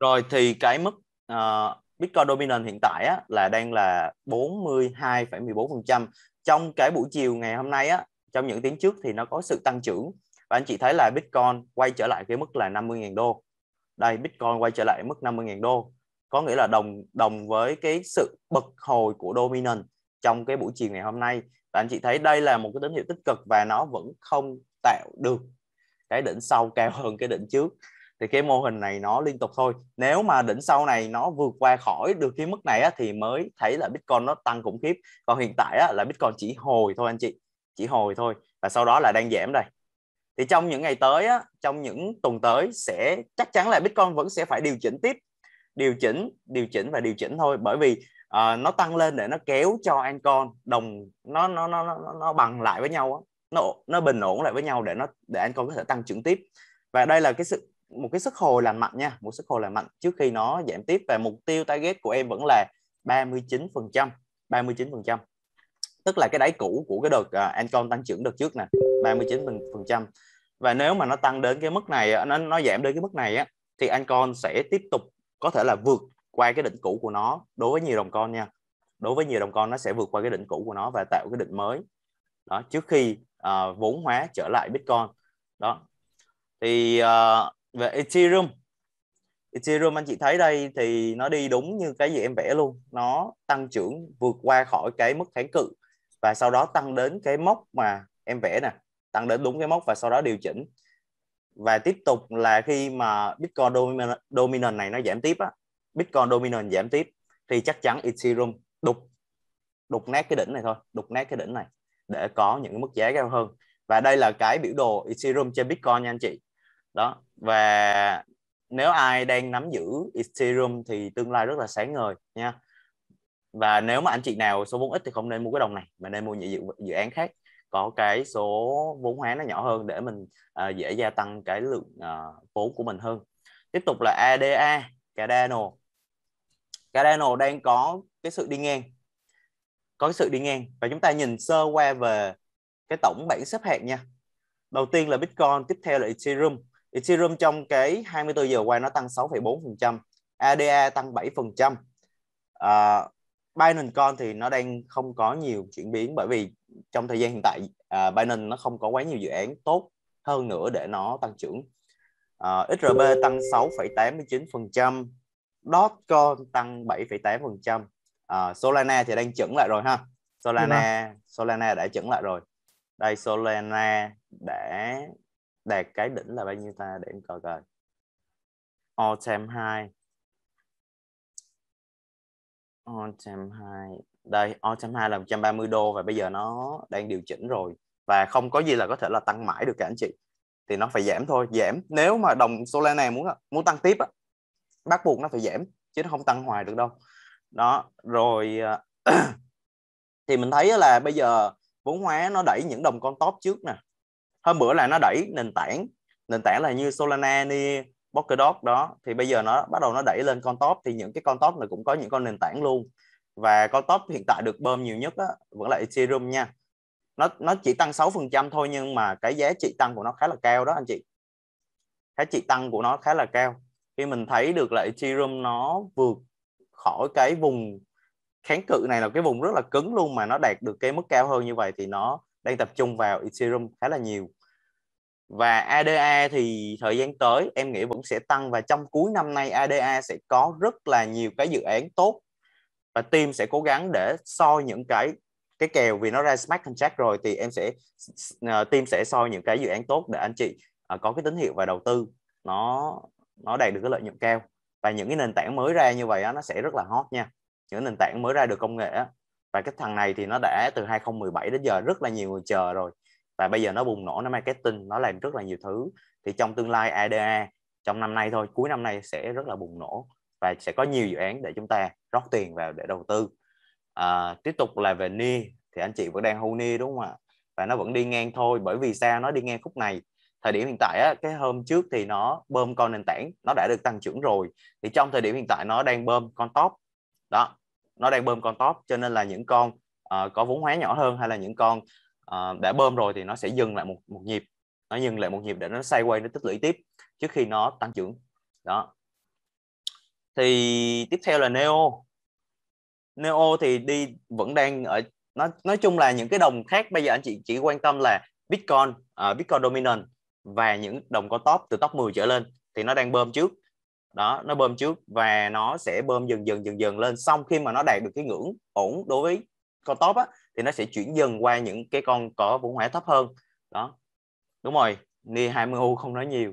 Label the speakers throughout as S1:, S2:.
S1: Rồi thì cái mức uh, Bitcoin dominant hiện tại á, là đang là 42,14% trong cái buổi chiều ngày hôm nay á trong những tiếng trước thì nó có sự tăng trưởng và anh chị thấy là Bitcoin quay trở lại cái mức là 50.000 đô đây Bitcoin quay trở lại mức 50.000 đô có nghĩa là đồng đồng với cái sự bật hồi của dominant trong cái buổi chiều ngày hôm nay và anh chị thấy đây là một cái tín hiệu tích cực và nó vẫn không tạo được cái đỉnh sau cao hơn cái đỉnh trước thì cái mô hình này nó liên tục thôi nếu mà đỉnh sau này nó vượt qua khỏi được cái mức này á, thì mới thấy là bitcoin nó tăng khủng khiếp còn hiện tại á, là bitcoin chỉ hồi thôi anh chị chỉ hồi thôi và sau đó là đang giảm đây thì trong những ngày tới á, trong những tuần tới sẽ chắc chắn là bitcoin vẫn sẽ phải điều chỉnh tiếp điều chỉnh điều chỉnh và điều chỉnh thôi bởi vì à, nó tăng lên để nó kéo cho Ancon đồng nó nó nó nó nó bằng lại với nhau đó. nó nó bình ổn lại với nhau để nó để Ancon có thể tăng trưởng tiếp và đây là cái sự một cái sức hồi lành mạnh nha một sức hồi lành mạnh trước khi nó giảm tiếp và mục tiêu target của em vẫn là 39 phần trăm 39 phần trăm tức là cái đáy cũ của cái đợt uh, Ancon tăng trưởng đợt trước nè 39 phần trăm và nếu mà nó tăng đến cái mức này à, nó nó giảm đến cái mức này á thì Ancon sẽ tiếp tục có thể là vượt qua cái đỉnh cũ của nó đối với nhiều đồng con nha đối với nhiều đồng con nó sẽ vượt qua cái đỉnh cũ của nó và tạo cái đỉnh mới đó trước khi uh, vốn hóa trở lại Bitcoin đó thì uh, về Ethereum Ethereum anh chị thấy đây thì nó đi đúng như cái gì em vẽ luôn nó tăng trưởng vượt qua khỏi cái mức kháng cự và sau đó tăng đến cái mốc mà em vẽ nè tăng đến đúng cái mốc và sau đó điều chỉnh và tiếp tục là khi mà Bitcoin dominant này nó giảm tiếp á Bitcoin dominant giảm tiếp thì chắc chắn Ethereum đục đục nát cái đỉnh này thôi đục nát cái đỉnh này để có những mức giá cao hơn và đây là cái biểu đồ Ethereum trên Bitcoin nha anh chị đó và nếu ai đang nắm giữ Ethereum thì tương lai rất là sáng ngời nha và nếu mà anh chị nào số vốn ít thì không nên mua cái đồng này mà nên mua những dự, dự án khác có cái số vốn hóa nó nhỏ hơn để mình uh, dễ gia tăng cái lượng uh, vốn của mình hơn tiếp tục là ADA Cardano Cardano đang có cái sự đi ngang có cái sự đi ngang và chúng ta nhìn sơ qua về cái tổng bảng xếp hạng nha đầu tiên là Bitcoin tiếp theo là Ethereum Ethereum trong cái 24 giờ qua nó tăng 6,4%, ADA tăng 7%. À, Binance Coin thì nó đang không có nhiều chuyển biến bởi vì trong thời gian hiện tại à, Binance nó không có quá nhiều dự án tốt hơn nữa để nó tăng trưởng. À, XRB tăng 6,89%, Dogecoin tăng 7,8%. À, Solana thì đang chững lại rồi ha. Solana dạ. Solana đã chững lại rồi. Đây Solana đã đạt cái đỉnh là bao nhiêu ta để em coi coi all time high all time high đây all time high là 130 đô và bây giờ nó đang điều chỉnh rồi và không có gì là có thể là tăng mãi được cả anh chị thì nó phải giảm thôi giảm nếu mà đồng Solana muốn muốn tăng tiếp á bắt buộc nó phải giảm chứ nó không tăng hoài được đâu đó rồi à, thì mình thấy là bây giờ vốn hóa nó đẩy những đồng con top trước nè hôm bữa là nó đẩy nền tảng nền tảng là như Solana ni Polkadot đó thì bây giờ nó bắt đầu nó đẩy lên con top thì những cái con top này cũng có những con nền tảng luôn và con top hiện tại được bơm nhiều nhất á, vẫn là Ethereum nha nó nó chỉ tăng 6% thôi nhưng mà cái giá trị tăng của nó khá là cao đó anh chị giá trị tăng của nó khá là cao khi mình thấy được là Ethereum nó vượt khỏi cái vùng kháng cự này là cái vùng rất là cứng luôn mà nó đạt được cái mức cao hơn như vậy thì nó đang tập trung vào Ethereum khá là nhiều và ADA thì thời gian tới em nghĩ vẫn sẽ tăng và trong cuối năm nay ADA sẽ có rất là nhiều cái dự án tốt và team sẽ cố gắng để soi những cái cái kèo vì nó ra smart contract rồi thì em sẽ ờ, team sẽ soi những cái dự án tốt để anh chị ờ, có cái tín hiệu và đầu tư nó nó đạt được cái lợi nhuận cao và những cái nền tảng mới ra như vậy đó, nó sẽ rất là hot nha những nền tảng mới ra được công nghệ đó. và cái thằng này thì nó đã từ 2017 đến giờ rất là nhiều người chờ rồi và bây giờ nó bùng nổ nó marketing nó làm rất là nhiều thứ thì trong tương lai ADA trong năm nay thôi cuối năm nay sẽ rất là bùng nổ và sẽ có nhiều dự án để chúng ta rót tiền vào để đầu tư à, tiếp tục là về ni thì anh chị vẫn đang hold ni đúng không ạ và nó vẫn đi ngang thôi bởi vì sao nó đi ngang khúc này thời điểm hiện tại á, cái hôm trước thì nó bơm con nền tảng nó đã được tăng trưởng rồi thì trong thời điểm hiện tại nó đang bơm con top đó nó đang bơm con top cho nên là những con uh, có vốn hóa nhỏ hơn hay là những con uh, đã bơm rồi thì nó sẽ dừng lại một một nhịp nó dừng lại một nhịp để nó xoay quay nó tích lũy tiếp trước khi nó tăng trưởng đó thì tiếp theo là neo neo thì đi vẫn đang ở nó nói chung là những cái đồng khác bây giờ anh chị chỉ quan tâm là bitcoin uh, bitcoin dominant và những đồng có top từ top 10 trở lên thì nó đang bơm trước đó nó bơm trước và nó sẽ bơm dần dần dần dần lên xong khi mà nó đạt được cái ngưỡng ổn đối với con top á thì nó sẽ chuyển dần qua những cái con có vũ hỏa thấp hơn đó đúng rồi ni 20 u không nói nhiều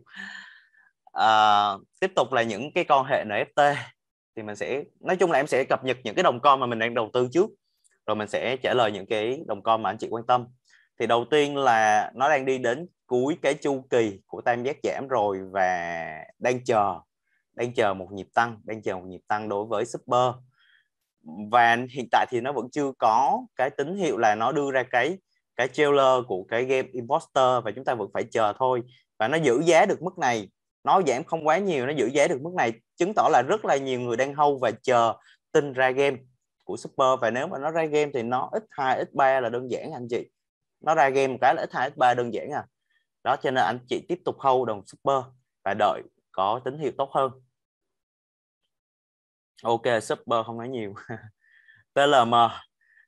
S1: à, tiếp tục là những cái con hệ nft thì mình sẽ nói chung là em sẽ cập nhật những cái đồng con mà mình đang đầu tư trước rồi mình sẽ trả lời những cái đồng con mà anh chị quan tâm thì đầu tiên là nó đang đi đến cuối cái chu kỳ của tam giác giảm rồi và đang chờ đang chờ một nhịp tăng đang chờ một nhịp tăng đối với super và hiện tại thì nó vẫn chưa có cái tín hiệu là nó đưa ra cái cái trailer của cái game imposter và chúng ta vẫn phải chờ thôi và nó giữ giá được mức này nó giảm không quá nhiều nó giữ giá được mức này chứng tỏ là rất là nhiều người đang hâu và chờ tin ra game của super và nếu mà nó ra game thì nó ít hai ít ba là đơn giản anh chị nó ra game một cái là x 2 x 3 đơn giản à đó cho nên anh chị tiếp tục hâu đồng super và đợi có tín hiệu tốt hơn ok super không nói nhiều TLM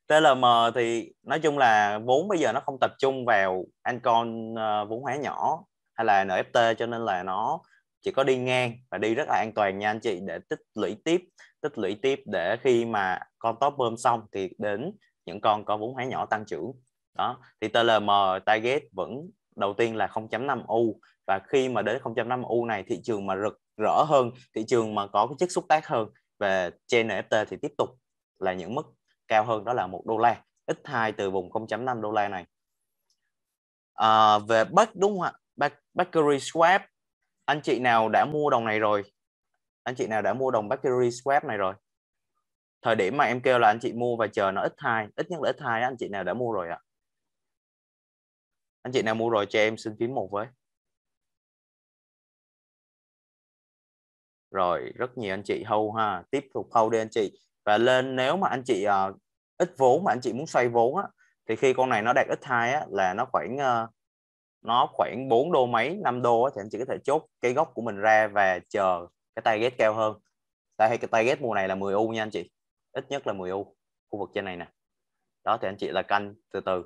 S1: TLM thì nói chung là vốn bây giờ nó không tập trung vào ancon ờ, vốn hóa nhỏ hay là NFT cho nên là nó chỉ có đi ngang và đi rất là an toàn nha anh chị để tích lũy tiếp tích lũy tiếp để khi mà con top bơm xong thì đến những con có vốn hóa nhỏ tăng trưởng đó thì TLM target vẫn đầu tiên là 0.5 u và khi mà đến 0.5 u này thị trường mà rực rỡ hơn thị trường mà có cái chất xúc tác hơn và trên NFT thì tiếp tục là những mức cao hơn đó là một đô la ít 2 từ vùng 0.5 đô la này à, về bất đúng không ạ Bakery Swap anh chị nào đã mua đồng này rồi anh chị nào đã mua đồng Bakery Swap này rồi thời điểm mà em kêu là anh chị mua và chờ nó ít 2 ít nhất là x2 anh chị nào đã mua rồi ạ anh chị nào mua rồi cho em xin phím một với rồi rất nhiều anh chị hâu ha tiếp tục hâu đi anh chị và lên nếu mà anh chị uh, ít vốn mà anh chị muốn xoay vốn á thì khi con này nó đạt ít hai á là nó khoảng uh, nó khoảng 4 đô mấy 5 đô á, thì anh chị có thể chốt cái gốc của mình ra và chờ cái tay ghét cao hơn tại cái tay ghét mùa này là 10 u nha anh chị ít nhất là 10 u khu vực trên này nè đó thì anh chị là canh từ từ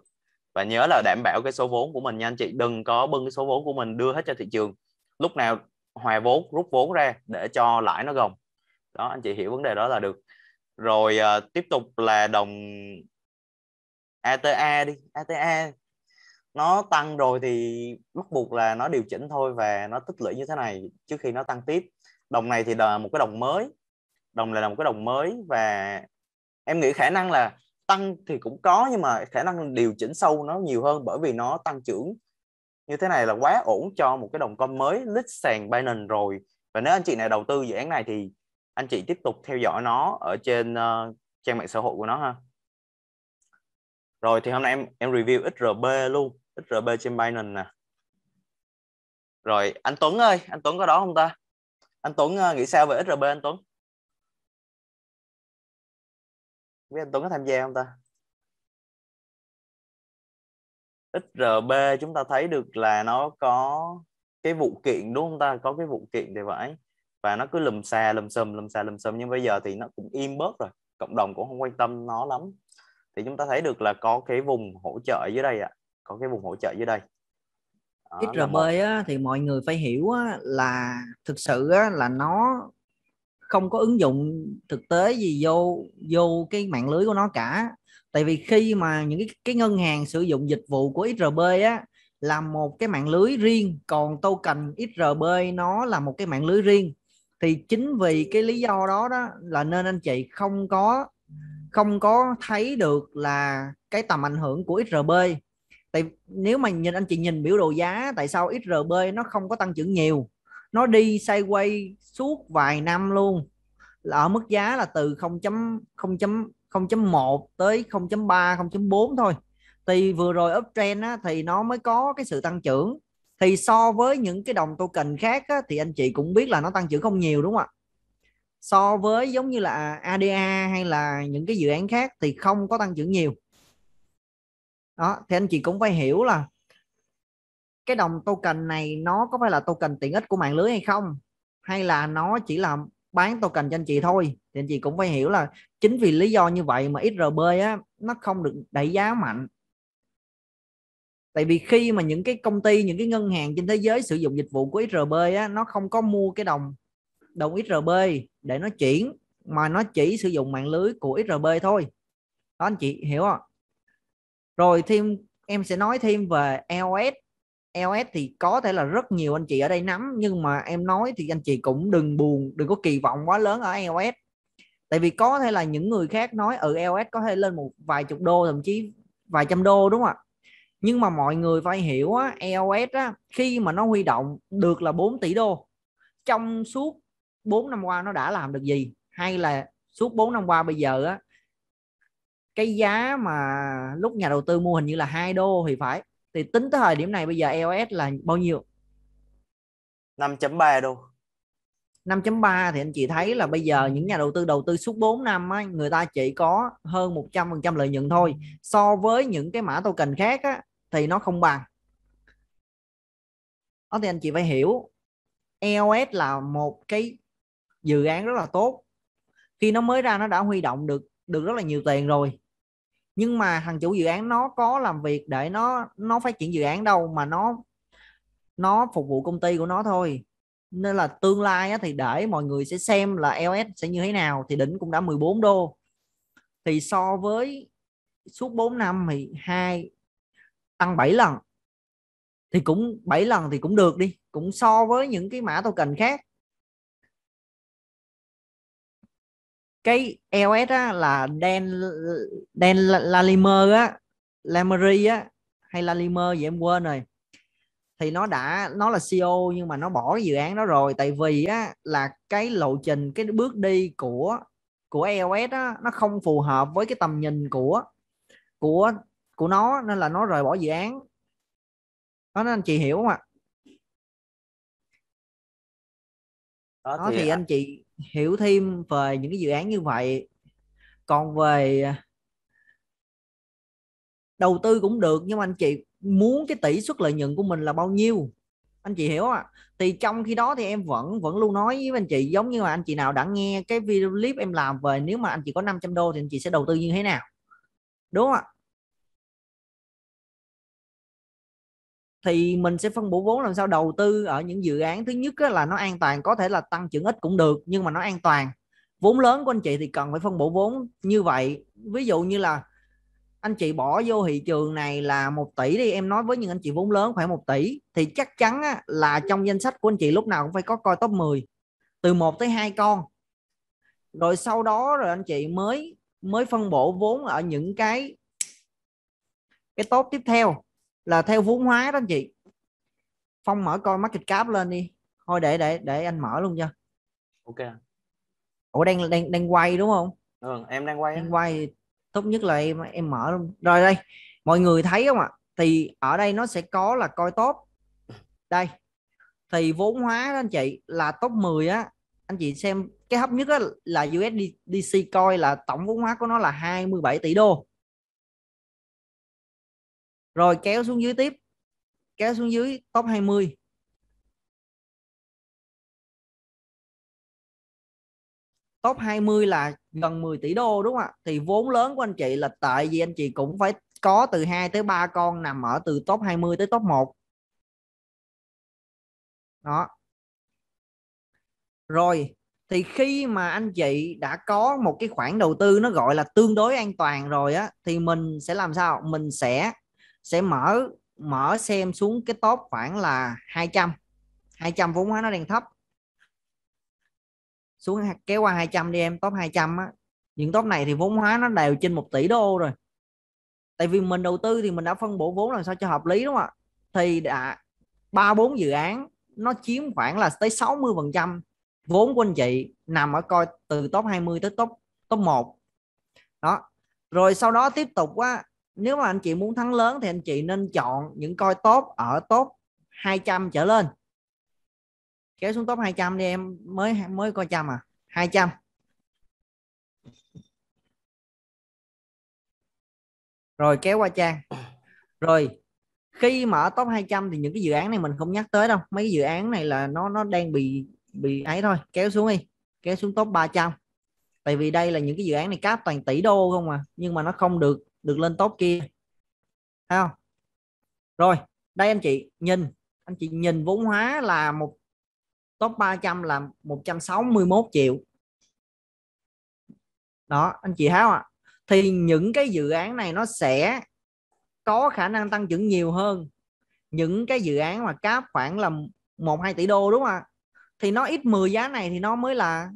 S1: và nhớ là đảm bảo cái số vốn của mình nha anh chị đừng có bưng cái số vốn của mình đưa hết cho thị trường lúc nào hòa vốn rút vốn ra để cho lãi nó gồng đó anh chị hiểu vấn đề đó là được rồi à, tiếp tục là đồng ATA đi ATA nó tăng rồi thì bắt buộc là nó điều chỉnh thôi và nó tích lũy như thế này trước khi nó tăng tiếp đồng này thì là một cái đồng mới đồng là một cái đồng mới và em nghĩ khả năng là tăng thì cũng có nhưng mà khả năng điều chỉnh sâu nó nhiều hơn bởi vì nó tăng trưởng như thế này là quá ổn cho một cái đồng coin mới list sàn Binance rồi và nếu anh chị này đầu tư dự án này thì anh chị tiếp tục theo dõi nó ở trên uh, trang mạng xã hội của nó ha rồi thì hôm nay em em review XRB luôn XRB trên Binance nè rồi anh Tuấn ơi anh Tuấn có đó không ta
S2: anh Tuấn uh, nghĩ sao về XRB anh Tuấn biết anh Tuấn có tham gia không ta
S1: XRB chúng ta thấy được là nó có cái vụ kiện đúng không ta có cái vụ kiện thì phải và nó cứ lùm xà lùm xùm lùm xà lùm xùm nhưng bây giờ thì nó cũng im bớt rồi cộng đồng cũng không quan tâm nó lắm thì chúng ta thấy được là có cái vùng hỗ trợ dưới đây ạ à. có cái vùng hỗ trợ dưới đây
S3: đó, XRB một... á, thì mọi người phải hiểu á, là thực sự á, là nó không có ứng dụng thực tế gì vô vô cái mạng lưới của nó cả tại vì khi mà những cái, cái ngân hàng sử dụng dịch vụ của XRB á là một cái mạng lưới riêng còn token XRB nó là một cái mạng lưới riêng thì chính vì cái lý do đó đó là nên anh chị không có không có thấy được là cái tầm ảnh hưởng của XRB tại nếu mà nhìn anh chị nhìn biểu đồ giá tại sao XRB nó không có tăng trưởng nhiều nó đi sideways suốt vài năm luôn là ở mức giá là từ 0.0 0.1 tới 0.3 0.4 thôi thì vừa rồi uptrend á, thì nó mới có cái sự tăng trưởng thì so với những cái đồng token khác á, thì anh chị cũng biết là nó tăng trưởng không nhiều đúng không ạ so với giống như là ADA hay là những cái dự án khác thì không có tăng trưởng nhiều đó thì anh chị cũng phải hiểu là cái đồng token này nó có phải là token tiện ích của mạng lưới hay không hay là nó chỉ là bán token cho anh chị thôi thì anh chị cũng phải hiểu là chính vì lý do như vậy mà XRP á nó không được đẩy giá mạnh tại vì khi mà những cái công ty những cái ngân hàng trên thế giới sử dụng dịch vụ của XRP á nó không có mua cái đồng đồng XRP để nó chuyển mà nó chỉ sử dụng mạng lưới của XRP thôi đó anh chị hiểu không rồi thêm em sẽ nói thêm về EOS LS thì có thể là rất nhiều anh chị ở đây nắm nhưng mà em nói thì anh chị cũng đừng buồn đừng có kỳ vọng quá lớn ở LS tại vì có thể là những người khác nói ở ừ, LS có thể lên một vài chục đô thậm chí vài trăm đô đúng không ạ nhưng mà mọi người phải hiểu á, EOS á, khi mà nó huy động được là 4 tỷ đô trong suốt 4 năm qua nó đã làm được gì hay là suốt 4 năm qua bây giờ á cái giá mà lúc nhà đầu tư mua hình như là hai đô thì phải thì tính tới thời điểm này bây giờ EOS là bao nhiêu 5.3 đô 5.3 thì anh chị thấy là bây giờ những nhà đầu tư đầu tư suốt 4 năm á, người ta chỉ có hơn 100% lợi nhuận thôi so với những cái mã token khác á, thì nó không bằng đó thì anh chị phải hiểu EOS là một cái dự án rất là tốt khi nó mới ra nó đã huy động được được rất là nhiều tiền rồi nhưng mà thằng chủ dự án nó có làm việc để nó nó phát triển dự án đâu mà nó nó phục vụ công ty của nó thôi nên là tương lai á, thì để mọi người sẽ xem là LS sẽ như thế nào thì đỉnh cũng đã 14 đô thì so với suốt 4 năm thì hai tăng 7 lần
S2: thì cũng 7 lần thì cũng được đi cũng so với những cái mã token khác cái LS á, là Dan Dan Lalimer á Lamery á hay Lalimer
S3: gì em quên rồi thì nó đã nó là CEO nhưng mà nó bỏ cái dự án đó rồi tại vì á là cái lộ trình cái bước đi của của EOS á nó không phù
S2: hợp với cái tầm nhìn của của của nó nên là nó rời bỏ dự án đó nên anh chị hiểu không ạ đó, đó thì, thì anh chị hiểu thêm về những cái dự án như vậy còn
S3: về à, đầu tư cũng được nhưng mà anh chị muốn cái tỷ suất lợi nhuận của mình là bao nhiêu anh chị hiểu ạ à? thì trong khi đó thì em vẫn vẫn luôn nói với anh chị giống như là anh chị nào đã nghe cái video clip em làm về nếu mà anh chị có 500 đô thì anh chị
S2: sẽ đầu tư như thế nào đúng không ạ thì mình sẽ phân bổ vốn làm sao đầu tư ở những dự án thứ nhất là nó an toàn có
S3: thể là tăng trưởng ít cũng được nhưng mà nó an toàn vốn lớn của anh chị thì cần phải phân bổ vốn như vậy ví dụ như là anh chị bỏ vô thị trường này là một tỷ đi em nói với những anh chị vốn lớn khoảng một tỷ thì chắc chắn là trong danh sách của anh chị lúc nào cũng phải có coi top 10 từ một tới hai con rồi sau đó rồi anh chị mới mới phân bổ vốn ở những cái cái top tiếp theo là theo vốn hóa đó anh chị phong mở coi market cap lên đi thôi để để để anh mở luôn cho ok ủa đang đang đang quay đúng không
S1: ừ, em đang quay đang
S3: quay tốt nhất là em em mở luôn rồi đây mọi người thấy không ạ thì ở đây nó sẽ có là coi tốt đây thì vốn hóa đó anh chị là top 10 á anh chị xem cái hấp nhất là USDC coi là tổng vốn hóa của nó
S2: là 27 tỷ đô rồi kéo xuống dưới tiếp kéo xuống dưới top 20 top 20 là gần 10 tỷ đô đúng không ạ thì
S3: vốn lớn của anh chị là tại vì anh chị cũng phải có từ 2 tới 3 con nằm ở từ top 20
S2: tới top 1 đó rồi thì khi mà anh chị đã có một cái khoản đầu tư nó gọi là
S3: tương đối an toàn rồi á thì mình sẽ làm sao mình sẽ sẽ mở mở xem xuống cái top khoảng là 200 200 vốn hóa nó đang thấp xuống kéo qua 200 đi em top 200 á những top này thì vốn hóa nó đều trên 1 tỷ đô rồi tại vì mình đầu tư thì mình đã phân bổ vốn làm sao cho hợp lý đúng không ạ thì đã ba bốn dự án nó chiếm khoảng là tới 60 phần trăm vốn của anh chị nằm ở coi từ top 20 tới top top 1 đó rồi sau đó tiếp tục á nếu mà anh chị muốn thắng lớn thì anh chị nên chọn những coi tốt ở top 200 trở lên kéo xuống top 200 đi em
S2: mới mới coi trăm à 200 rồi kéo qua trang rồi khi
S3: mở ở top 200 thì những cái dự án này mình không nhắc tới đâu mấy cái dự án này là nó nó đang bị bị ấy thôi kéo xuống đi kéo xuống top 300 tại vì đây là những cái dự án này cáp toàn tỷ đô không à nhưng mà nó không được được lên top kia Thấy không rồi đây anh chị nhìn anh chị nhìn vốn hóa là một top 300 là 161 triệu đó anh chị thấy không ạ thì những cái dự án này nó sẽ có khả năng tăng trưởng nhiều hơn những cái dự án mà cáp khoảng là 1 2 tỷ đô đúng không ạ thì nó ít 10 giá này thì nó mới là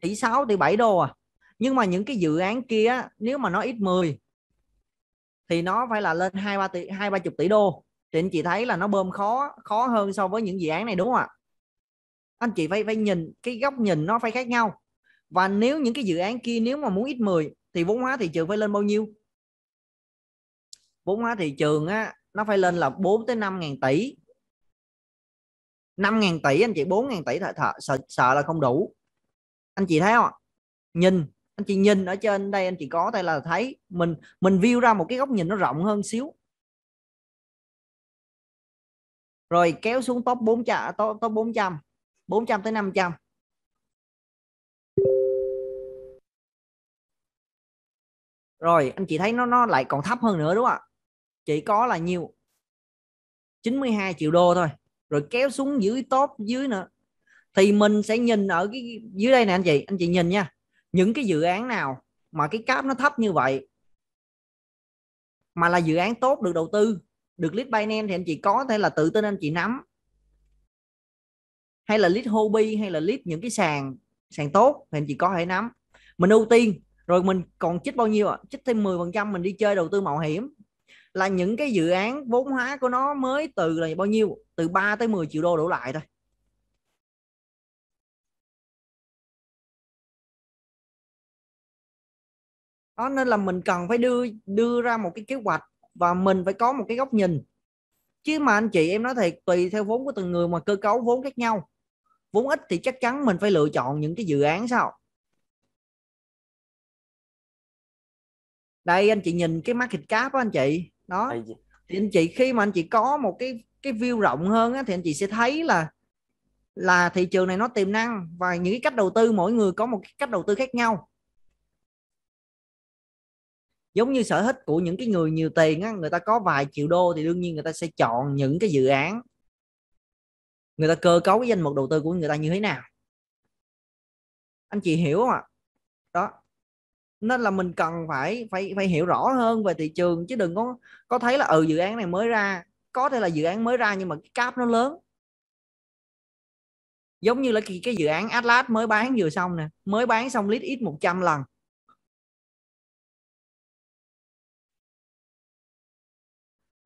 S3: tỷ 6 tỷ 7 đô à nhưng mà những cái dự án kia nếu mà nó ít 10 thì nó phải là lên hai ba tỷ hai ba chục tỷ đô thì anh chị thấy là nó bơm khó khó hơn so với những dự án này đúng không ạ anh chị phải phải nhìn cái góc nhìn nó phải khác nhau và nếu những cái dự án kia nếu mà muốn ít 10 thì vốn hóa thị trường phải lên bao nhiêu vốn hóa thị trường á nó phải lên là 4 tới 5 ngàn tỷ 5 ngàn tỷ anh chị 4 ngàn tỷ thợ, thợ, sợ, sợ là không đủ anh chị thấy không nhìn anh chị nhìn ở trên đây anh chị
S2: có đây là thấy mình mình view ra một cái góc nhìn nó rộng hơn xíu rồi kéo xuống top 400 top, top 400 400 tới 500 rồi anh chị thấy nó nó lại còn thấp hơn nữa đúng không ạ chỉ có là nhiều
S3: 92 triệu đô thôi rồi kéo xuống dưới top dưới nữa thì mình sẽ nhìn ở cái dưới đây nè anh chị anh chị nhìn nha những cái dự án nào mà cái cáp nó thấp như vậy mà là dự án tốt được đầu tư được lead name thì anh chị có thể là tự tin anh chị nắm hay là lead hobby hay là lead những cái sàn sàn tốt thì anh chị có thể nắm mình ưu tiên rồi mình còn chích bao nhiêu ạ à? chích thêm 10 phần trăm mình đi chơi đầu tư mạo hiểm là những cái dự án vốn hóa của
S2: nó mới từ là bao nhiêu từ 3 tới 10 triệu đô đổ lại thôi đó nên là mình cần phải đưa đưa ra một cái kế hoạch và mình phải có một cái góc nhìn
S3: chứ mà anh chị em nói thiệt tùy theo vốn của từng người mà cơ cấu vốn khác nhau vốn ít thì chắc
S2: chắn mình phải lựa chọn những cái dự án sao đây anh chị nhìn cái market cap đó anh chị đó thì anh chị khi mà anh chị
S3: có một cái cái view rộng hơn á, thì anh chị sẽ thấy là là thị trường này nó tiềm năng và những cái cách đầu tư mỗi người có một cái cách đầu tư khác nhau giống như sở thích của những cái người nhiều tiền á người ta có vài triệu đô thì đương nhiên người ta sẽ
S2: chọn những cái dự án người ta cơ cấu cái danh mục đầu tư của người ta như thế nào anh chị hiểu không ạ đó nên là mình cần
S3: phải phải phải hiểu rõ hơn về thị trường chứ đừng có có thấy là ừ dự án này mới ra có thể là dự án mới ra nhưng mà cái cap nó lớn giống như là cái, cái
S2: dự án Atlas mới bán vừa xong nè mới bán xong lít ít 100 lần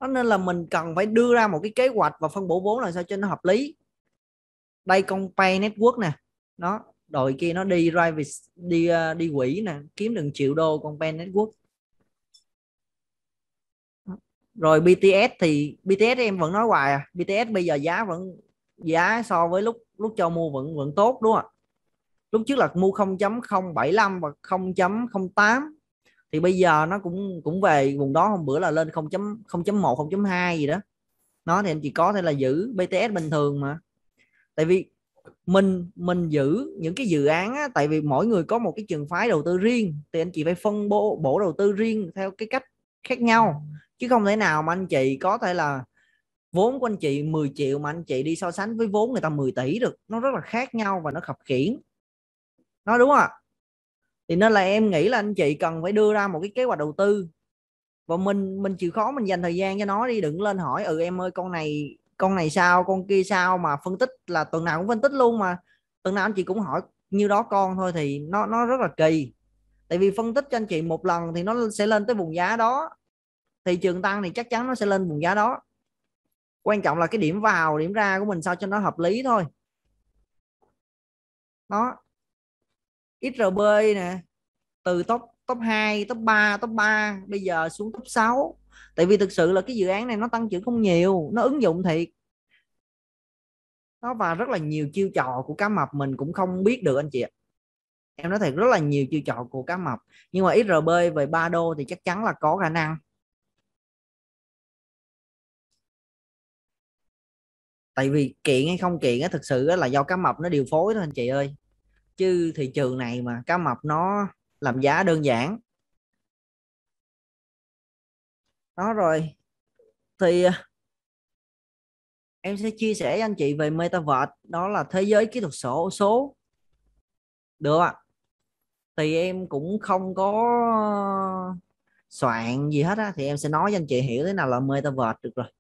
S2: đó nên là mình cần phải đưa ra một cái kế hoạch và phân bổ vốn làm sao cho nó hợp lý đây con pay network
S3: nè nó đội kia nó đi drive đi ờ, đi quỹ nè kiếm được triệu đô con Pay network rồi BTS thì BTS em vẫn nói hoài à BTS bây giờ giá vẫn giá so với lúc lúc cho mua vẫn vẫn tốt đúng không ạ lúc trước là mua 0.075 và 0.08 thì bây giờ nó cũng cũng về vùng đó hôm bữa là lên 0 0.1 0.2 gì đó nó thì anh chị có thể là giữ BTS bình thường mà tại vì mình mình giữ những cái dự án á, tại vì mỗi người có một cái trường phái đầu tư riêng thì anh chị phải phân bổ bổ đầu tư riêng theo cái cách khác nhau chứ không thể nào mà anh chị có thể là vốn của anh chị 10 triệu mà anh chị đi so sánh với vốn người ta 10 tỷ được nó rất là khác nhau và nó khập khiển nó đúng không ạ thì nên là em nghĩ là anh chị cần phải đưa ra một cái kế hoạch đầu tư và mình mình chịu khó mình dành thời gian cho nó đi đừng lên hỏi ừ em ơi con này con này sao con kia sao mà phân tích là tuần nào cũng phân tích luôn mà tuần nào anh chị cũng hỏi như đó con thôi thì nó nó rất là kỳ tại vì phân tích cho anh chị một lần thì nó sẽ lên tới vùng giá đó thị trường tăng thì chắc chắn nó sẽ lên vùng giá đó quan trọng là cái điểm vào điểm ra của mình sao cho nó hợp lý thôi đó XRB nè từ top top 2, top 3, top 3 bây giờ xuống top 6 tại vì thực sự là cái dự án này nó tăng trưởng không nhiều nó ứng dụng thiệt nó và rất là nhiều chiêu trò của cá mập mình cũng không biết được anh chị ạ em nói thiệt rất là nhiều chiêu trò của cá mập nhưng mà XRB
S2: về ba đô thì chắc chắn là có khả năng tại vì kiện hay không kiện á thực sự là do cá mập nó điều phối thôi anh chị ơi chứ thị trường này mà cá mập nó làm giá đơn giản đó rồi thì à, em sẽ chia sẻ với anh chị về metaverse đó là thế giới kỹ thuật số
S3: số được ạ thì em cũng không có soạn gì hết á thì em sẽ nói cho anh chị hiểu thế nào là metaverse được rồi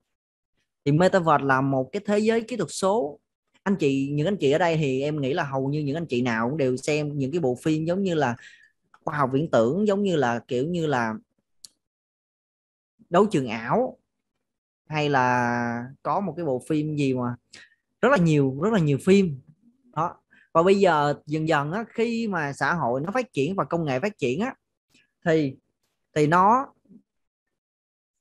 S3: thì metaverse là một cái thế giới kỹ thuật số anh chị những anh chị ở đây thì em nghĩ là hầu như những anh chị nào cũng đều xem những cái bộ phim giống như là khoa học viễn tưởng giống như là kiểu như là đấu trường ảo hay là có một cái bộ phim gì mà rất là nhiều rất là nhiều phim đó và bây giờ dần dần á, khi mà xã hội nó phát triển và công nghệ phát triển á thì thì nó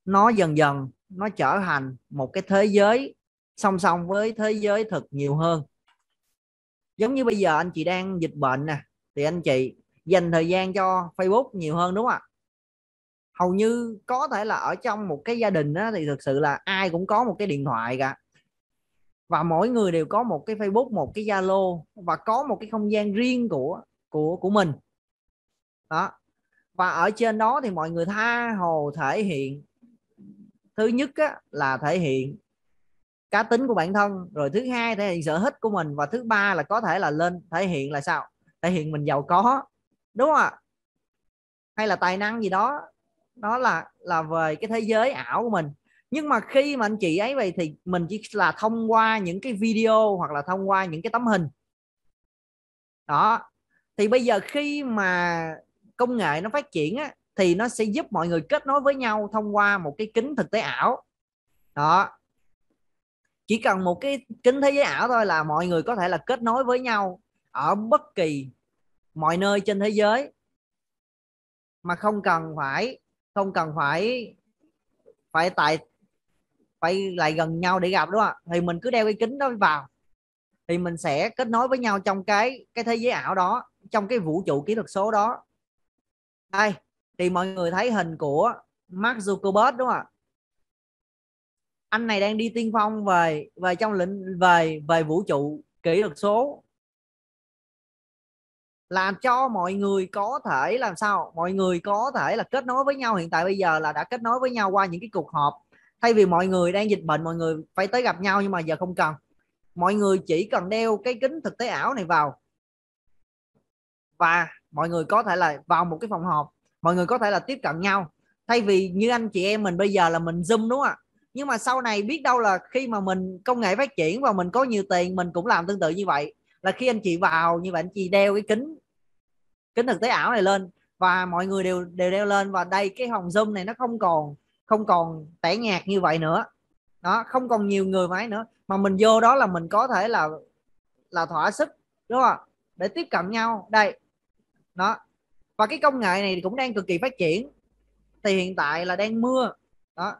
S3: nó dần dần nó trở thành một cái thế giới song song với thế giới thực nhiều hơn giống như bây giờ anh chị đang dịch bệnh nè thì anh chị dành thời gian cho Facebook nhiều hơn đúng không ạ hầu như có thể là ở trong một cái gia đình đó, thì thực sự là ai cũng có một cái điện thoại cả và mỗi người đều có một cái Facebook một cái Zalo và có một cái không gian riêng của của của mình đó và ở trên đó thì mọi người tha hồ thể hiện thứ nhất á, là thể hiện cá tính của bản thân rồi thứ hai thể hiện sở thích của mình và thứ ba là có thể là lên thể hiện là sao thể hiện mình giàu có đúng không ạ hay là tài năng gì đó đó là là về cái thế giới ảo của mình nhưng mà khi mà anh chị ấy vậy thì mình chỉ là thông qua những cái video hoặc là thông qua những cái tấm hình đó thì bây giờ khi mà công nghệ nó phát triển á, thì nó sẽ giúp mọi người kết nối với nhau thông qua một cái kính thực tế ảo đó chỉ cần một cái kính thế giới ảo thôi là mọi người có thể là kết nối với nhau ở bất kỳ mọi nơi trên thế giới mà không cần phải không cần phải phải tại phải lại gần nhau để gặp đúng không ạ thì mình cứ đeo cái kính đó vào thì mình sẽ kết nối với nhau trong cái cái thế giới ảo đó trong cái vũ trụ kỹ thuật số đó đây thì mọi người thấy hình của Mark Zuckerberg đúng không ạ anh này đang đi tiên phong về về trong lĩnh về về vũ trụ kỹ thuật số làm cho mọi người có thể làm sao mọi người có thể là kết nối với nhau hiện tại bây giờ là đã kết nối với nhau qua những cái cuộc họp thay vì mọi người đang dịch bệnh mọi người phải tới gặp nhau nhưng mà giờ không cần mọi người chỉ cần đeo cái kính thực tế ảo này vào và mọi người có thể là vào một cái phòng họp mọi người có thể là tiếp cận nhau thay vì như anh chị em mình bây giờ là mình zoom đúng không ạ nhưng mà sau này biết đâu là khi mà mình công nghệ phát triển và mình có nhiều tiền mình cũng làm tương tự như vậy là khi anh chị vào như vậy anh chị đeo cái kính kính thực tế ảo này lên và mọi người đều đều đeo lên và đây cái hồng zoom này nó không còn không còn tẻ nhạt như vậy nữa đó không còn nhiều người máy nữa mà mình vô đó là mình có thể là là thỏa sức đúng không để tiếp cận nhau đây đó và cái công nghệ này cũng đang cực kỳ phát
S2: triển thì hiện tại là đang mưa đó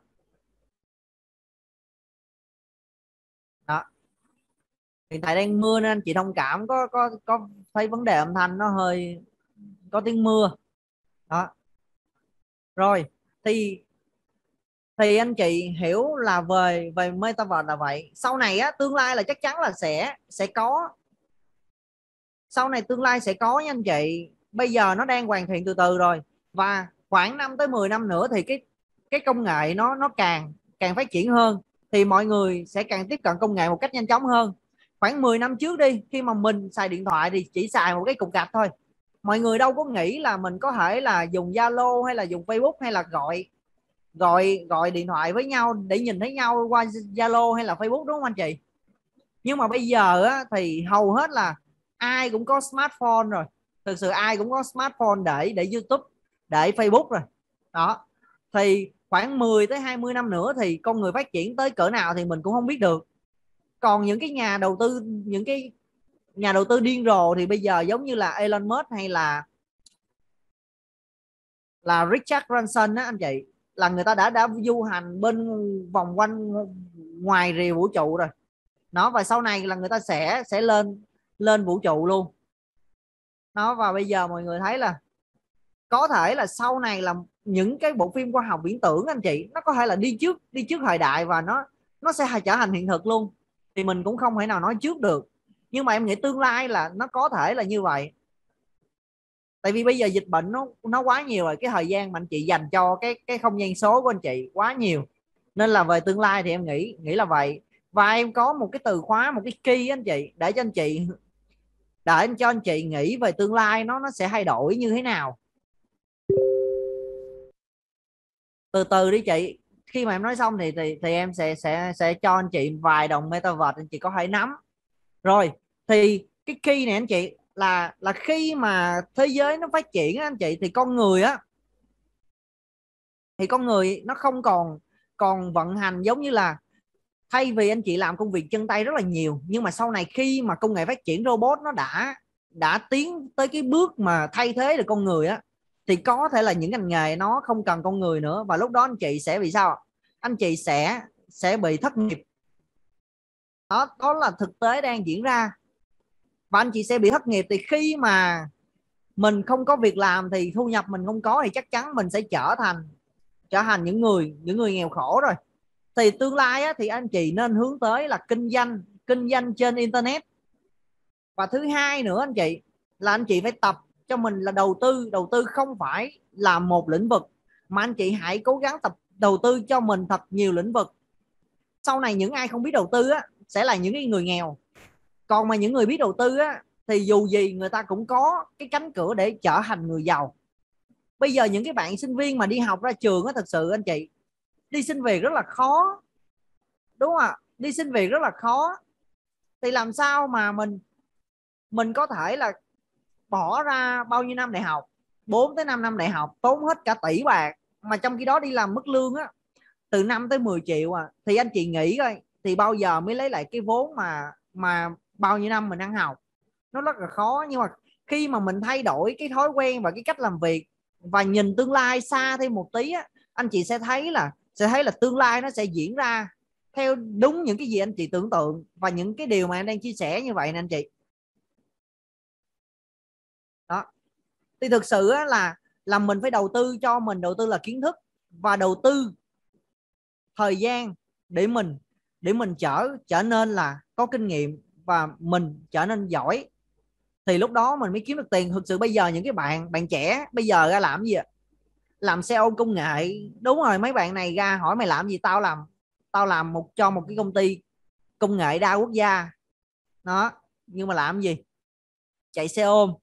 S2: hiện tại đang mưa nên anh chị thông cảm có có có thấy vấn đề âm thanh nó hơi có tiếng mưa đó
S3: rồi thì thì anh chị hiểu là về về metaverse là vậy sau này á tương lai là chắc chắn là sẽ sẽ có sau này tương lai sẽ có nha anh chị bây giờ nó đang hoàn thiện từ từ rồi và khoảng 5 tới 10 năm nữa thì cái cái công nghệ nó nó càng càng phát triển hơn thì mọi người sẽ càng tiếp cận công nghệ một cách nhanh chóng hơn khoảng 10 năm trước đi khi mà mình xài điện thoại thì chỉ xài một cái cục gạch thôi mọi người đâu có nghĩ là mình có thể là dùng Zalo hay là dùng Facebook hay là gọi gọi gọi điện thoại với nhau để nhìn thấy nhau qua Zalo hay là Facebook đúng không anh chị nhưng mà bây giờ á, thì hầu hết là ai cũng có smartphone rồi thực sự ai cũng có smartphone để để YouTube để Facebook rồi đó thì khoảng 10 tới 20 năm nữa thì con người phát triển tới cỡ nào thì mình cũng không biết được còn những cái nhà đầu tư những cái nhà đầu tư điên rồ thì bây giờ giống như là Elon Musk hay là là Richard Branson á anh chị là người ta đã đã du hành bên vòng quanh ngoài rìa vũ trụ rồi nó và sau này là người ta sẽ sẽ lên lên vũ trụ luôn nó và bây giờ mọi người thấy là có thể là sau này là những cái bộ phim khoa học viễn tưởng anh chị nó có thể là đi trước đi trước thời đại và nó nó sẽ trở thành hiện thực luôn thì mình cũng không thể nào nói trước được nhưng mà em nghĩ tương lai là nó có thể là như vậy tại vì bây giờ dịch bệnh nó nó quá nhiều rồi cái thời gian mà anh chị dành cho cái cái không gian số của anh chị quá nhiều nên là về tương lai thì em nghĩ nghĩ là vậy và em có một cái từ khóa một cái key anh chị để cho anh chị để anh cho anh chị nghĩ về tương lai nó nó sẽ thay đổi như thế nào từ từ đi chị khi mà em nói xong thì thì, thì em sẽ sẽ sẽ cho anh chị vài đồng metaverse anh chị có thể nắm rồi thì cái khi này anh chị là là khi mà thế giới nó phát triển anh chị thì con người á thì con người nó không còn còn vận hành giống như là thay vì anh chị làm công việc chân tay rất là nhiều nhưng mà sau này khi mà công nghệ phát triển robot nó đã đã tiến tới cái bước mà thay thế được con người á thì có thể là những ngành nghề nó không cần con người nữa và lúc đó anh chị sẽ bị sao anh chị sẽ sẽ bị thất nghiệp đó đó là thực tế đang diễn ra và anh chị sẽ bị thất nghiệp thì khi mà mình không có việc làm thì thu nhập mình không có thì chắc chắn mình sẽ trở thành trở thành những người những người nghèo khổ rồi thì tương lai á, thì anh chị nên hướng tới là kinh doanh kinh doanh trên internet và thứ hai nữa anh chị là anh chị phải tập cho mình là đầu tư đầu tư không phải là một lĩnh vực mà anh chị hãy cố gắng tập đầu tư cho mình thật nhiều lĩnh vực sau này những ai không biết đầu tư á, sẽ là những người nghèo còn mà những người biết đầu tư á, thì dù gì người ta cũng có cái cánh cửa để trở thành người giàu bây giờ những cái bạn sinh viên mà đi học ra trường á thật sự anh chị đi xin việc rất là khó đúng không ạ đi xin việc rất là khó thì làm sao mà mình mình có thể là bỏ ra bao nhiêu năm đại học 4 tới 5 năm đại học tốn hết cả tỷ bạc mà trong khi đó đi làm mức lương á từ 5 tới 10 triệu à thì anh chị nghĩ coi thì bao giờ mới lấy lại cái vốn mà mà bao nhiêu năm mình ăn học nó rất là khó nhưng mà khi mà mình thay đổi cái thói quen và cái cách làm việc và nhìn tương lai xa thêm một tí á, anh chị sẽ thấy là sẽ thấy là tương lai nó sẽ diễn ra theo đúng những cái gì anh chị tưởng tượng và những cái điều mà anh đang chia sẻ như vậy nè anh chị đó thì thực sự á, là là mình phải đầu tư cho mình đầu tư là kiến thức và đầu tư thời gian để mình để mình trở trở nên là có kinh nghiệm và mình trở nên giỏi thì lúc đó mình mới kiếm được tiền thực sự bây giờ những cái bạn bạn trẻ bây giờ ra làm gì làm xe ôm công nghệ đúng rồi mấy bạn này ra hỏi mày làm gì tao làm tao làm một cho một
S2: cái công ty công nghệ đa quốc gia đó nhưng mà làm gì chạy xe ôm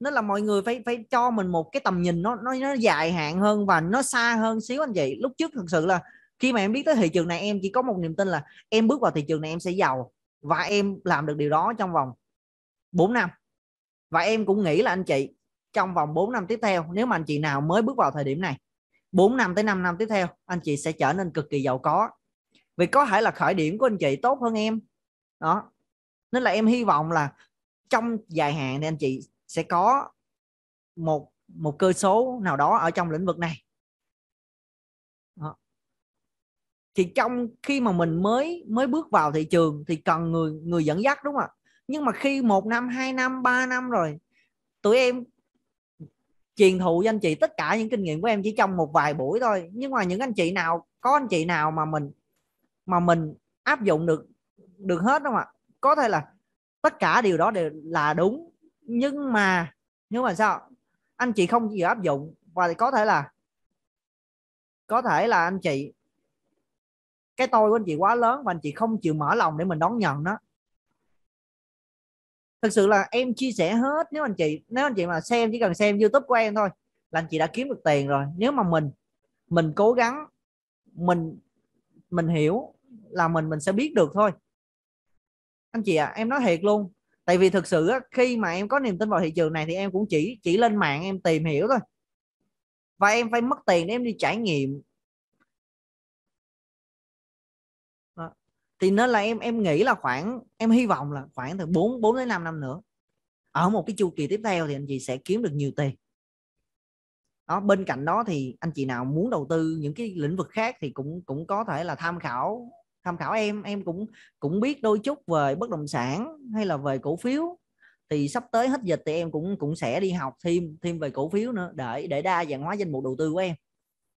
S2: nó là mọi người
S3: phải phải cho mình một cái tầm nhìn nó nó nó dài hạn hơn và nó xa hơn xíu anh chị lúc trước thực sự là khi mà em biết tới thị trường này em chỉ có một niềm tin là em bước vào thị trường này em sẽ giàu và em làm được điều đó trong vòng 4 năm và em cũng nghĩ là anh chị trong vòng 4 năm tiếp theo nếu mà anh chị nào mới bước vào thời điểm này 4 năm tới 5 năm tiếp theo anh chị sẽ trở nên cực kỳ giàu có vì có thể là khởi điểm của anh chị tốt hơn em đó nên là em hy vọng là trong dài hạn thì anh chị sẽ có một một cơ số nào đó ở trong lĩnh vực này đó. thì trong khi mà mình mới mới bước vào thị trường thì cần người người dẫn dắt đúng không ạ nhưng mà khi một năm hai năm ba năm rồi tụi em truyền thụ cho anh chị tất cả những kinh nghiệm của em chỉ trong một vài buổi thôi nhưng mà những anh chị nào có anh chị nào mà mình mà mình áp dụng được được hết đúng không ạ có thể là tất cả điều đó đều là đúng nhưng mà nếu mà sao anh chị không chịu áp dụng và có thể là có thể là anh chị cái tôi của anh chị quá lớn và anh chị không chịu mở lòng để mình đón nhận nó thực sự là em chia sẻ hết nếu anh chị nếu anh chị mà xem chỉ cần xem youtube của em thôi là anh chị đã kiếm được tiền rồi nếu mà mình mình cố gắng mình mình hiểu là mình mình sẽ biết được thôi anh chị ạ à, em nói thiệt luôn tại vì thực sự á, khi mà em có niềm tin vào thị trường này thì em cũng chỉ chỉ
S2: lên mạng em tìm hiểu thôi và em phải mất tiền để em đi trải nghiệm Đó. thì nên là em em nghĩ là khoảng
S3: em hy vọng là khoảng từ 4 bốn đến 5 năm nữa ở một cái chu kỳ tiếp theo thì anh chị sẽ kiếm được nhiều tiền đó bên cạnh đó thì anh chị nào muốn đầu tư những cái lĩnh vực khác thì cũng cũng có thể là tham khảo tham khảo em em cũng cũng biết đôi chút về bất động sản hay là về cổ phiếu thì sắp tới hết dịch thì em cũng cũng sẽ đi học thêm thêm về cổ phiếu nữa để để đa dạng hóa danh mục đầu tư của em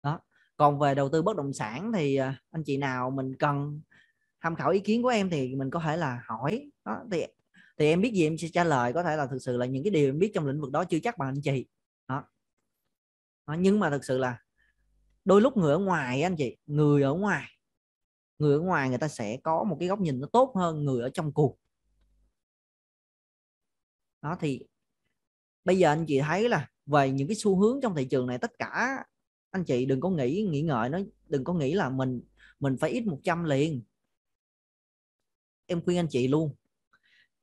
S3: đó còn về đầu tư bất động sản thì à, anh chị nào mình cần tham khảo ý kiến của em thì mình có thể là hỏi đó thì thì em biết gì em sẽ trả lời có thể là thực sự là những cái điều em biết trong lĩnh vực đó chưa chắc bằng anh chị đó, đó nhưng mà thực sự là đôi lúc người ở ngoài anh chị người ở ngoài người ở ngoài người ta sẽ có một cái góc nhìn nó tốt hơn người ở trong cuộc đó thì bây giờ anh chị thấy là về những cái xu hướng trong thị trường này tất cả anh chị đừng có nghĩ nghĩ ngợi nó đừng có nghĩ là mình mình phải ít 100 liền em khuyên anh chị luôn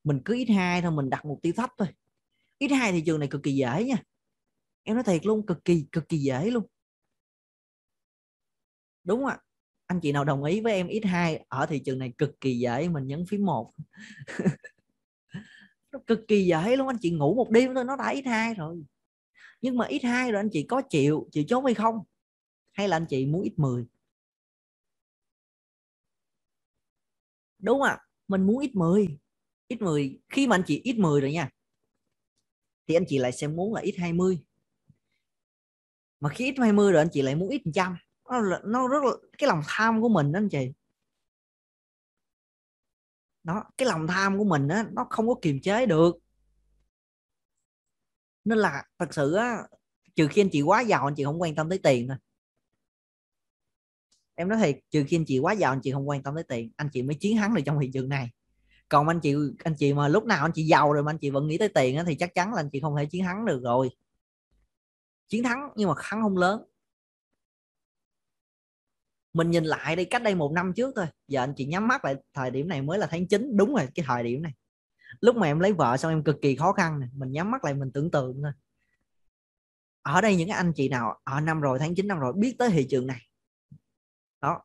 S3: mình cứ ít hai thôi mình đặt mục tiêu thấp thôi ít hai thị trường này cực kỳ dễ nha em nói thiệt luôn cực kỳ cực kỳ dễ luôn đúng ạ anh chị nào đồng ý với em x2 ở thị trường này cực kỳ dễ mình nhấn phím một nó cực kỳ dễ luôn anh chị ngủ một đêm thôi nó đã x2 rồi
S2: nhưng mà x2 rồi anh chị có chịu chịu chốt hay không hay là anh chị muốn x10 đúng không à? mình muốn x10 x10 khi mà anh chị x10 rồi nha thì anh chị lại sẽ muốn là
S3: x20 mà khi x20 rồi anh chị lại muốn x100 nó, nó rất
S2: là cái lòng tham của mình đó anh chị đó cái lòng tham của mình đó nó không có kiềm chế được nên là
S3: thật sự á trừ khi anh chị quá giàu anh chị không quan tâm tới tiền thôi em nói thiệt trừ khi anh chị quá giàu anh chị không quan tâm tới tiền anh chị mới chiến thắng được trong thị trường này còn anh chị anh chị mà lúc nào anh chị giàu rồi mà anh chị vẫn nghĩ tới tiền á, thì chắc chắn là anh chị không thể chiến thắng được rồi chiến thắng nhưng mà thắng không lớn mình nhìn lại đi cách đây một năm trước thôi giờ anh chị nhắm mắt lại thời điểm này mới là tháng 9 đúng rồi cái thời điểm này lúc mà em lấy vợ xong em cực kỳ khó khăn này. mình nhắm mắt lại mình tưởng tượng thôi
S2: ở đây những anh chị nào ở năm rồi tháng 9 năm rồi biết tới thị trường này đó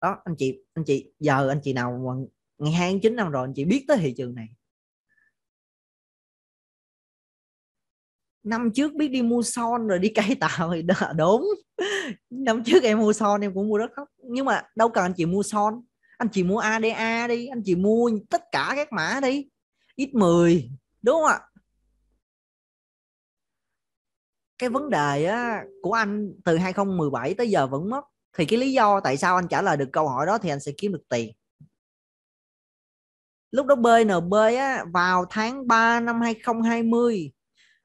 S2: đó anh chị anh chị giờ anh chị nào mà tháng chín năm rồi anh chị biết tới thị trường này năm trước biết đi mua son rồi đi cải tạo thì đó, đúng năm trước em
S3: mua son em cũng mua rất thấp nhưng mà đâu cần anh chị mua son anh chị mua ADA đi anh chị mua tất cả các mã đi ít 10 đúng không ạ cái vấn đề á, của anh từ 2017 tới giờ vẫn mất thì cái lý do tại sao anh trả lời được câu hỏi đó thì anh sẽ kiếm được tiền lúc đó BNB á, vào tháng 3 năm 2020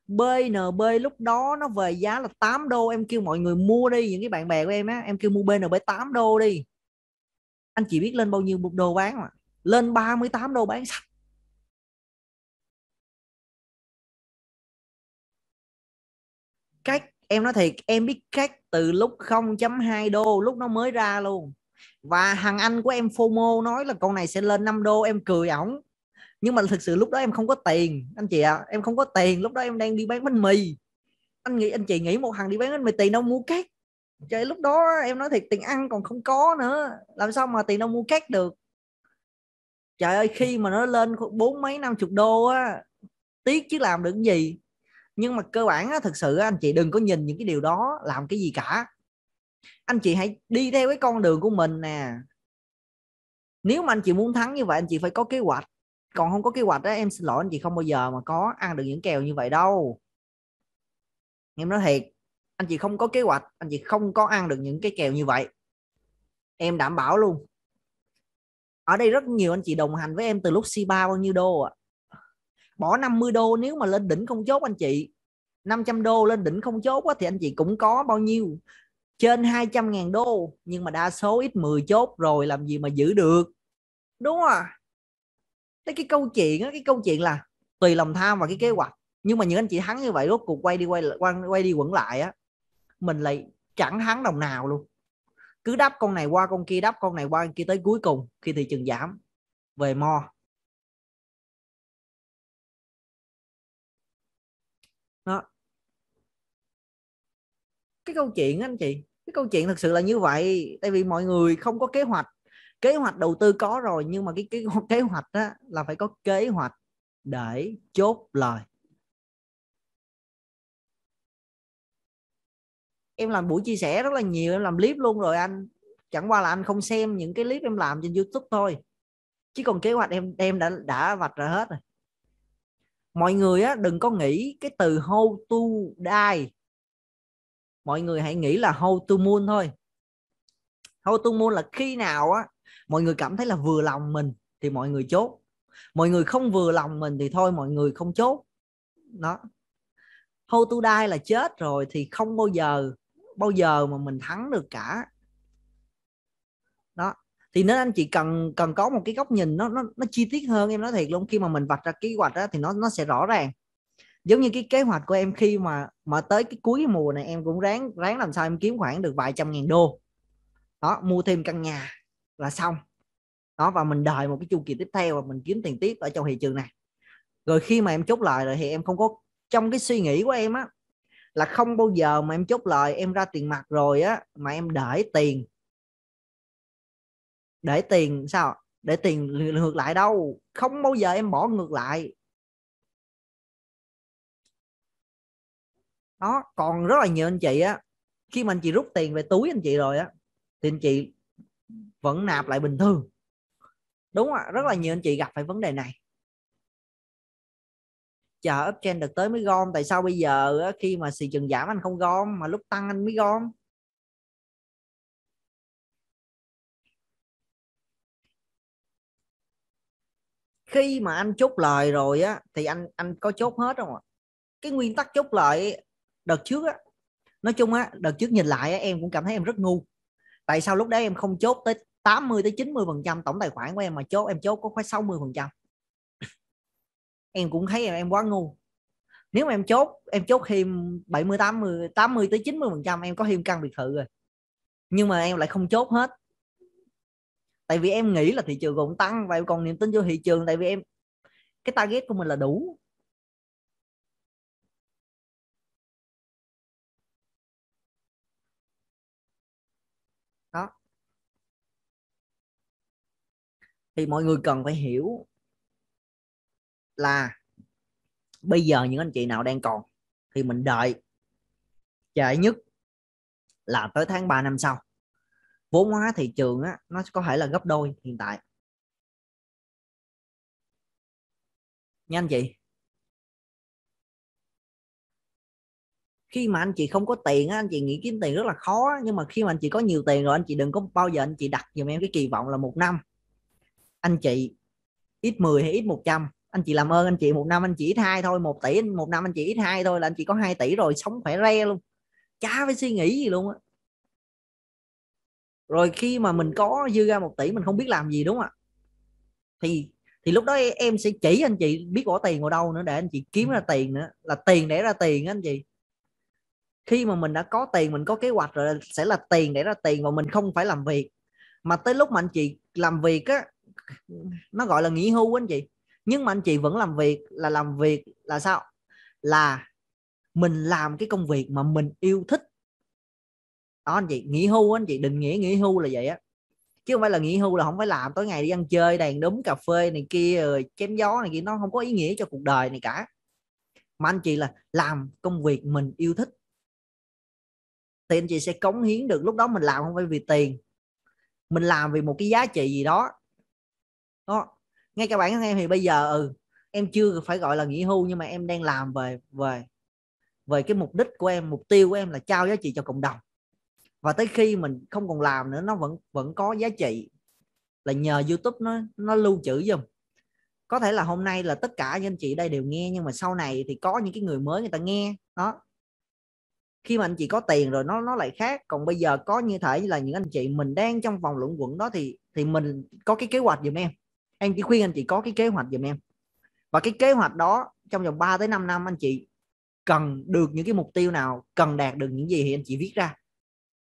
S3: BNB lúc đó nó về giá là 8 đô em kêu mọi người mua đi những cái bạn bè của em á em
S2: kêu mua BNB 8 đô đi anh chỉ biết lên bao nhiêu một đồ bán mà lên 38 đô bán sạch cách em nói thiệt em biết cách từ lúc 0.2
S3: đô lúc nó mới ra luôn và thằng anh của em FOMO nói là con này sẽ lên 5 đô em cười ổng nhưng mà thực sự lúc đó em không có tiền anh chị ạ à, em không có tiền lúc đó em đang đi bán bánh mì anh nghĩ anh chị nghĩ một thằng đi bán bánh mì tiền đâu mua cát trời lúc đó em nói thiệt tiền ăn còn không có nữa làm sao mà tiền đâu mua cát được trời ơi khi mà nó lên bốn mấy năm chục đô á tiếc chứ làm được cái gì nhưng mà cơ bản á, thực sự anh chị đừng có nhìn những cái điều đó làm cái gì cả anh chị hãy đi theo cái con đường của mình nè nếu mà anh chị muốn thắng như vậy anh chị phải có kế hoạch còn không có kế hoạch đó em xin lỗi anh chị không bao giờ mà có ăn được những kèo như vậy đâu em nói thiệt anh chị không có kế hoạch anh chị không có ăn được những cái kèo như vậy em đảm bảo luôn ở đây rất nhiều anh chị đồng hành với em từ lúc si ba bao nhiêu đô ạ à? bỏ 50 đô nếu mà lên đỉnh không chốt anh chị 500 đô lên đỉnh không chốt á, thì anh chị cũng có bao nhiêu trên 200 ngàn đô nhưng mà đa số ít 10 chốt rồi làm gì mà giữ được đúng không à? thế cái câu chuyện đó cái câu chuyện là tùy lòng tham và cái kế hoạch nhưng mà những anh chị thắng như vậy rốt cuộc quay đi quay quay, quay đi quẩn lại á mình lại chẳng thắng đồng nào luôn
S2: cứ đắp con này qua con kia đắp con này qua con kia tới cuối cùng khi thị trường giảm về mo đó cái câu chuyện anh chị cái câu chuyện thật sự là như
S3: vậy tại vì mọi người không có kế hoạch kế hoạch đầu tư có rồi nhưng mà cái cái kế hoạch
S2: đó là phải có kế hoạch để chốt lời em làm buổi chia sẻ rất là nhiều em làm clip luôn
S3: rồi anh chẳng qua là anh không xem những cái clip em làm trên youtube thôi chứ còn kế hoạch em em đã đã vạch ra hết rồi mọi người á, đừng có nghĩ cái từ how to die mọi người hãy nghĩ là how to moon thôi how to moon là khi nào á mọi người cảm thấy là vừa lòng mình thì mọi người chốt mọi người không vừa lòng mình thì thôi mọi người không chốt đó how to die là chết rồi thì không bao giờ bao giờ mà mình thắng được cả đó thì nên anh chị cần cần có một cái góc nhìn nó nó, nó chi tiết hơn em nói thiệt luôn khi mà mình vạch ra kế hoạch đó, thì nó nó sẽ rõ ràng giống như cái kế hoạch của em khi mà mà tới cái cuối mùa này em cũng ráng ráng làm sao em kiếm khoảng được vài trăm ngàn đô đó mua thêm căn nhà là xong đó và mình đợi một cái chu kỳ tiếp theo và mình kiếm tiền tiếp ở trong thị trường này rồi khi mà em chốt lời rồi thì em không có trong cái suy nghĩ của em á là không bao giờ mà em chốt lời em ra tiền mặt rồi á mà em để
S2: tiền để tiền sao để tiền ngược lại đâu không bao giờ em bỏ ngược lại đó còn rất là nhiều anh chị á khi mà anh chị rút tiền về túi anh chị rồi á
S3: thì anh chị vẫn nạp lại bình thường đúng ạ rất là nhiều anh chị
S2: gặp phải vấn đề này chờ uptrend được tới mới gom tại sao bây giờ khi mà thị trường giảm anh không gom mà lúc tăng anh mới gom khi mà anh chốt lời rồi á thì anh anh có chốt hết không ạ cái nguyên tắc
S3: chốt lời đợt trước á nói chung á đợt trước nhìn lại á, em cũng cảm thấy em rất ngu tại sao lúc đó em không chốt tới 80 tới 90 phần trăm tổng tài khoản của em mà chốt em chốt có khoảng 60 phần trăm em cũng thấy em, em quá ngu nếu mà em chốt em chốt hiêm 70 80 80 tới 90 phần trăm em có thêm căn biệt thự rồi nhưng mà em lại không chốt hết tại vì em nghĩ là thị trường cũng tăng và em còn niềm tin vô thị
S2: trường tại vì em cái target của mình là đủ đó thì mọi người cần phải hiểu là bây giờ những anh chị nào đang còn thì mình đợi trễ nhất là tới tháng 3 năm sau vốn hóa thị trường á, nó có thể là gấp đôi hiện tại nha anh chị khi mà anh chị không có tiền á, anh chị nghĩ kiếm tiền rất là khó nhưng mà khi mà anh chị có nhiều tiền
S3: rồi anh chị đừng có bao giờ anh chị đặt dùm em cái kỳ vọng là một năm anh chị ít 10 hay ít 100 anh chị làm ơn anh chị một năm anh chị ít hai thôi một tỷ một năm anh chị ít hai thôi là anh chị có 2 tỷ rồi sống khỏe re luôn chả phải suy nghĩ gì luôn á rồi khi mà mình có dư ra một tỷ mình không biết làm gì đúng không ạ thì thì lúc đó em sẽ chỉ anh chị biết bỏ tiền vào đâu nữa để anh chị kiếm ra tiền nữa là tiền để ra tiền anh chị khi mà mình đã có tiền mình có kế hoạch rồi sẽ là tiền để ra tiền và mình không phải làm việc mà tới lúc mà anh chị làm việc á nó gọi là nghỉ hưu anh chị nhưng mà anh chị vẫn làm việc là làm việc là sao là mình làm cái công việc mà mình yêu thích đó anh chị nghỉ hưu anh chị định nghĩa nghỉ hưu là vậy á chứ không phải là nghỉ hưu là không phải làm tối ngày đi ăn chơi đàn đúng cà phê này kia rồi chém gió này kia nó không có ý nghĩa cho cuộc đời này cả mà anh chị là làm công việc mình yêu thích thì anh chị sẽ cống hiến được lúc đó mình làm không phải vì tiền mình làm vì một cái giá trị gì đó đó ngay cả bản thân em thì bây giờ ừ em chưa phải gọi là nghỉ hưu nhưng mà em đang làm về về về cái mục đích của em mục tiêu của em là trao giá trị cho cộng đồng và tới khi mình không còn làm nữa nó vẫn vẫn có giá trị là nhờ YouTube nó nó lưu trữ giùm có thể là hôm nay là tất cả anh chị đây đều nghe nhưng mà sau này thì có những cái người mới người ta nghe đó khi mà anh chị có tiền rồi nó nó lại khác còn bây giờ có như thể là những anh chị mình đang trong vòng luận quẩn đó thì thì mình có cái kế hoạch giùm em em chỉ khuyên anh chị có cái kế hoạch giùm em và cái kế hoạch đó trong vòng 3 tới 5 năm anh chị cần được những cái mục tiêu nào cần đạt được những gì thì anh chị viết ra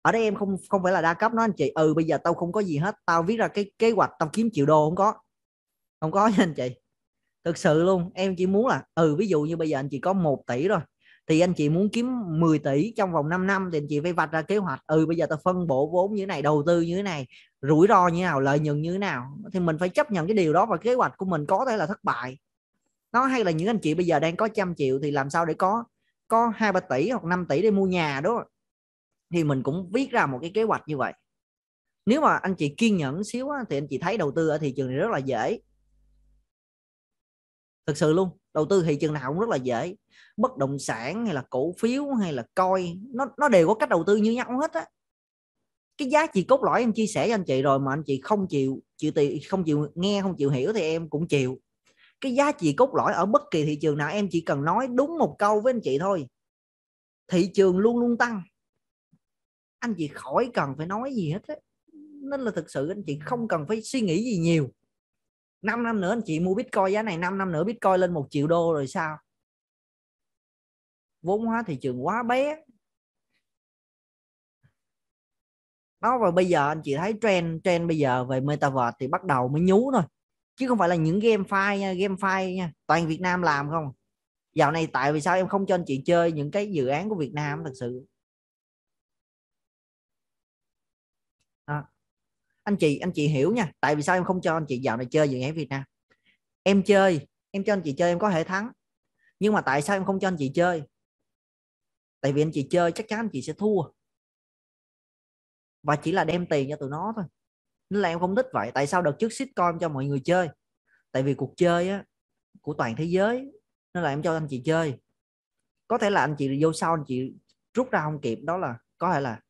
S3: ở đây em không không phải là đa cấp nó anh chị ừ bây giờ tao không có gì hết tao viết ra cái kế hoạch tao kiếm triệu đô không có không có nha anh chị thực sự luôn em chỉ muốn là ừ ví dụ như bây giờ anh chị có 1 tỷ rồi thì anh chị muốn kiếm 10 tỷ trong vòng 5 năm thì anh chị phải vạch ra kế hoạch ừ bây giờ tôi phân bổ vốn như thế này đầu tư như thế này rủi ro như thế nào lợi nhuận như thế nào thì mình phải chấp nhận cái điều đó và kế hoạch của mình có thể là thất bại nó hay là những anh chị bây giờ đang có trăm triệu thì làm sao để có có hai ba tỷ hoặc 5 tỷ để mua nhà đó thì mình cũng viết ra một cái kế hoạch như vậy nếu mà anh chị kiên nhẫn xíu thì anh chị thấy đầu tư ở thị trường này rất là dễ thực sự luôn đầu tư thị trường nào cũng rất là dễ bất động sản hay là cổ phiếu hay là coi nó nó đều có cách đầu tư như nhau hết á cái giá trị cốt lõi em chia sẻ cho anh chị rồi mà anh chị không chịu chịu tì, không chịu nghe không chịu hiểu thì em cũng chịu cái giá trị cốt lõi ở bất kỳ thị trường nào em chỉ cần nói đúng một câu với anh chị thôi thị trường luôn luôn tăng anh chị khỏi cần phải nói gì hết á nên là thực sự anh chị không cần phải suy nghĩ gì nhiều 5 năm nữa anh
S2: chị mua bitcoin giá này 5 năm nữa bitcoin lên một triệu đô rồi sao vốn hóa thị trường quá bé nó
S3: và bây giờ anh chị thấy trend trend bây giờ về metaverse thì bắt đầu mới nhú thôi chứ không phải là những game file nha game file nha toàn Việt Nam làm không dạo này tại vì sao em không cho anh chị chơi những cái dự án của Việt Nam thật sự à. anh chị anh chị hiểu nha tại vì sao em không cho anh chị dạo này chơi dự án Việt Nam em chơi em cho anh chị chơi em có thể thắng nhưng mà tại sao em không cho anh chị chơi tại vì anh chị chơi chắc chắn anh chị sẽ thua và chỉ là đem tiền cho tụi nó thôi nên là em không thích vậy tại sao đợt trước sitcom cho mọi người chơi tại vì cuộc chơi á, của toàn thế giới nên là em cho anh chị chơi có thể là anh chị vô sau anh chị rút ra không kịp đó là có thể là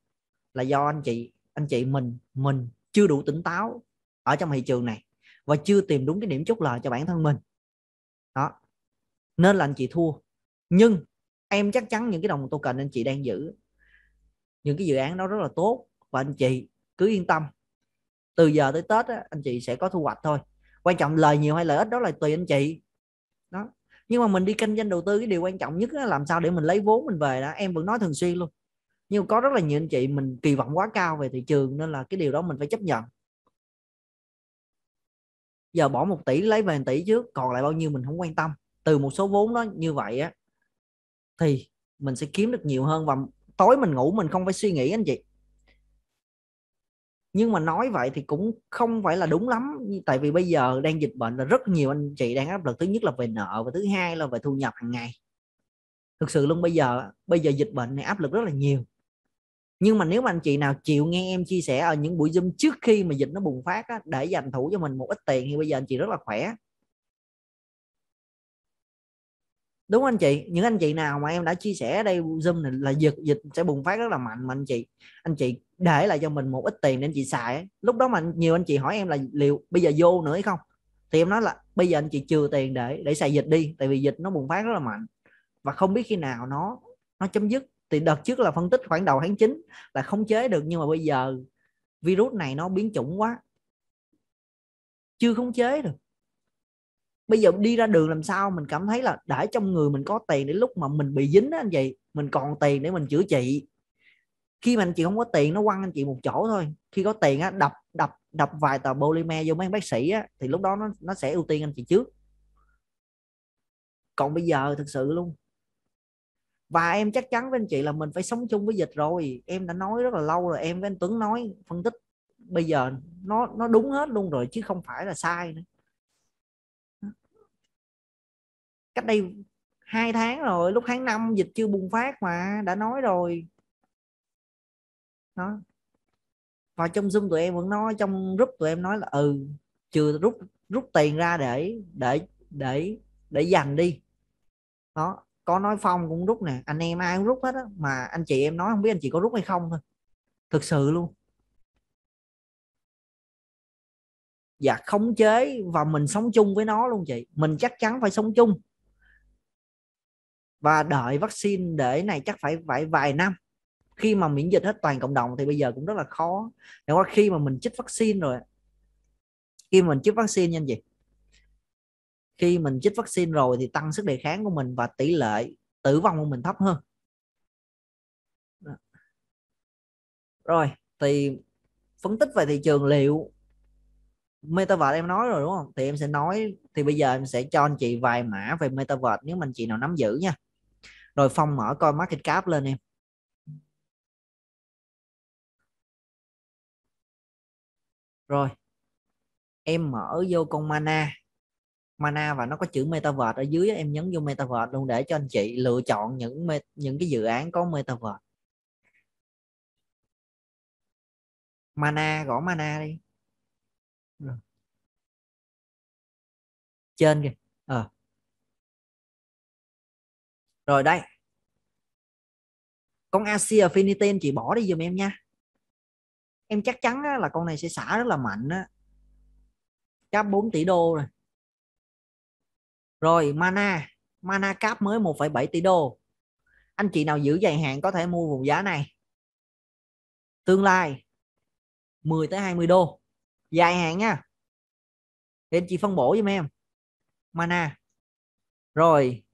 S3: là do anh chị anh chị mình mình chưa đủ tỉnh táo ở trong thị trường này và chưa tìm đúng cái điểm chốt lời cho bản thân mình đó nên là anh chị thua nhưng em chắc chắn những cái đồng token anh chị đang giữ những cái dự án đó rất là tốt và anh chị cứ yên tâm từ giờ tới tết á, anh chị sẽ có thu hoạch thôi quan trọng lời nhiều hay lợi ích đó là tùy anh chị đó nhưng mà mình đi kinh doanh đầu tư cái điều quan trọng nhất là làm sao để mình lấy vốn mình về đó em vẫn nói thường xuyên luôn nhưng có rất là nhiều anh chị mình kỳ vọng quá cao về thị trường nên là cái điều đó mình phải chấp nhận giờ bỏ một tỷ lấy về 1 tỷ trước còn lại bao nhiêu mình không quan tâm từ một số vốn đó như vậy á thì mình sẽ kiếm được nhiều hơn và tối mình ngủ mình không phải suy nghĩ anh chị nhưng mà nói vậy thì cũng không phải là đúng lắm tại vì bây giờ đang dịch bệnh là rất nhiều anh chị đang áp lực thứ nhất là về nợ và thứ hai là về thu nhập hàng ngày thực sự luôn bây giờ bây giờ dịch bệnh này áp lực rất là nhiều nhưng mà nếu mà anh chị nào chịu nghe em chia sẻ ở những buổi zoom trước khi mà dịch nó bùng phát á, để dành thủ cho mình một ít tiền thì bây giờ anh chị rất là khỏe đúng anh chị những anh chị nào mà em đã chia sẻ ở đây zoom này là dịch dịch sẽ bùng phát rất là mạnh mà anh chị anh chị để lại cho mình một ít tiền để anh chị xài lúc đó mà nhiều anh chị hỏi em là liệu bây giờ vô nữa hay không thì em nói là bây giờ anh chị trừ tiền để để xài dịch đi tại vì dịch nó bùng phát rất là mạnh và không biết khi nào nó nó chấm dứt thì đợt trước là phân tích khoảng đầu tháng 9 là không chế được nhưng mà bây giờ virus này nó biến chủng quá chưa khống chế được bây giờ đi ra đường làm sao mình cảm thấy là đã trong người mình có tiền để lúc mà mình bị dính đó anh chị mình còn tiền để mình chữa trị khi mà anh chị không có tiền nó quăng anh chị một chỗ thôi khi có tiền á đập đập đập vài tờ polymer vô mấy bác sĩ á thì lúc đó nó nó sẽ ưu tiên anh chị trước còn bây giờ thực sự luôn và em chắc chắn với anh chị là mình phải sống chung với dịch rồi em đã nói rất là lâu rồi em với anh Tuấn nói phân tích bây giờ nó nó đúng hết luôn rồi chứ không phải là sai nữa
S2: cách đây hai tháng rồi lúc tháng 5 dịch chưa bùng phát mà đã nói rồi đó
S3: và trong zoom tụi em vẫn nói trong group tụi em nói là ừ chưa rút rút tiền ra để để để để dành đi đó có nói phong cũng rút nè anh em ai cũng rút hết á mà anh chị em nói không biết anh chị có rút hay không thôi thực sự luôn và
S2: dạ, khống chế và mình sống chung với nó luôn chị mình chắc chắn phải sống chung và đợi vaccine
S3: để này chắc phải phải vài năm khi mà miễn dịch hết toàn cộng đồng thì bây giờ cũng rất là khó để qua khi mà mình chích vaccine rồi khi mình chích vaccine nha anh chị khi mình chích vaccine rồi thì tăng sức đề kháng của mình và tỷ lệ tử vong của mình thấp hơn rồi thì phân tích về thị trường liệu metaverse em nói rồi đúng không thì em sẽ nói thì bây giờ em sẽ cho anh chị vài mã về metaverse nếu mình chị nào nắm giữ nha rồi phong mở
S2: coi market cap lên em rồi em mở vô con mana
S3: mana và nó có chữ metaverse ở dưới em nhấn vô metaverse luôn để cho anh chị lựa chọn những
S2: những cái dự án có metaverse mana gõ mana đi trên kìa ờ à rồi đây con Asia Finiten chị bỏ đi dùm em nha em chắc
S3: chắn là con này sẽ xả rất là mạnh á cáp 4 tỷ đô rồi
S2: rồi mana mana cáp mới 1,7 tỷ đô anh chị nào giữ dài hạn có thể mua vùng giá này tương lai 10 tới 20 đô dài hạn nha để anh chị phân bổ giùm em
S3: mana rồi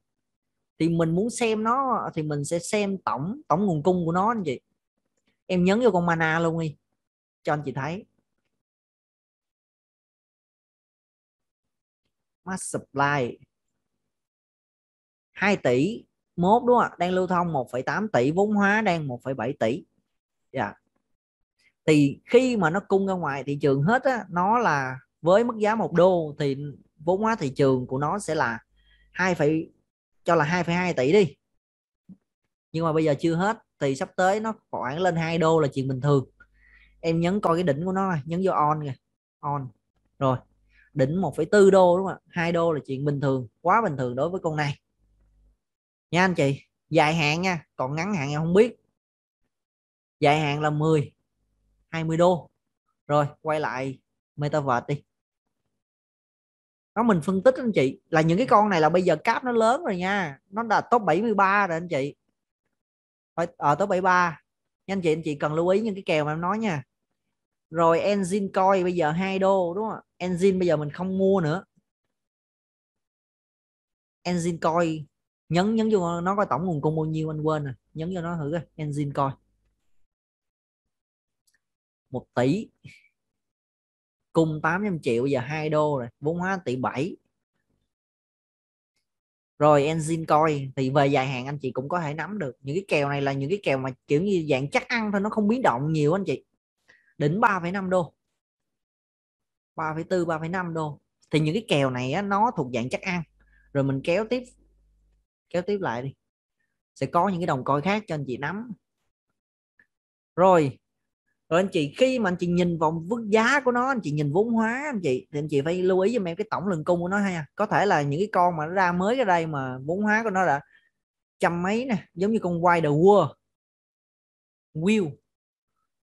S3: thì mình muốn xem nó thì mình
S2: sẽ xem tổng tổng nguồn cung của nó anh chị em nhấn vô con mana luôn đi cho anh chị thấy mass supply 2 tỷ mốt đúng không ạ đang lưu thông
S3: 1,8 tỷ vốn hóa đang 1,7 tỷ dạ yeah. thì khi mà nó cung ra ngoài thị trường hết á, nó là với mức giá một đô thì vốn hóa thị trường của nó sẽ là 2, cho là 2,2 tỷ đi nhưng mà bây giờ chưa hết thì sắp tới nó khoảng lên 2 đô là chuyện bình thường em nhấn coi cái đỉnh của nó này nhấn vô on kìa on rồi đỉnh 1,4 đô đúng không ạ 2 đô là chuyện bình thường quá bình thường đối với con này nha anh chị dài hạn nha còn ngắn hạn em không biết dài hạn là 10 20 đô rồi quay lại metaverse đi nó mình phân tích anh chị là những cái con này là bây giờ cáp nó lớn rồi nha nó đã top 73 rồi anh chị phải ở ờ, top 73 nha anh chị anh chị cần lưu ý những cái kèo mà em nói nha rồi engine coi bây giờ hai đô đúng không engine bây giờ mình không mua nữa
S2: engine coi nhấn nhấn vô nó coi tổng nguồn cung bao nhiêu anh quên rồi nhấn vô nó thử coi engine coi một
S3: tỷ cung 800 triệu giờ 2 đô rồi vốn hóa tỷ 7 rồi engine coin thì về dài hạn anh chị cũng có thể nắm được những cái kèo này là những cái kèo mà kiểu như dạng chắc ăn thôi nó không biến động nhiều anh chị đỉnh 3,5 đô 3,4 3,5 đô thì những cái kèo này á, nó thuộc dạng chắc ăn rồi mình kéo tiếp kéo tiếp lại đi sẽ có những cái đồng coi khác cho anh chị nắm rồi rồi anh chị khi mà anh chị nhìn vòng vức giá của nó anh chị nhìn vốn hóa anh chị thì anh chị phải lưu ý giùm em cái tổng lượng cung của nó ha có thể là những cái con mà nó ra mới ra đây mà vốn hóa của nó đã trăm mấy nè giống như con Wild World Will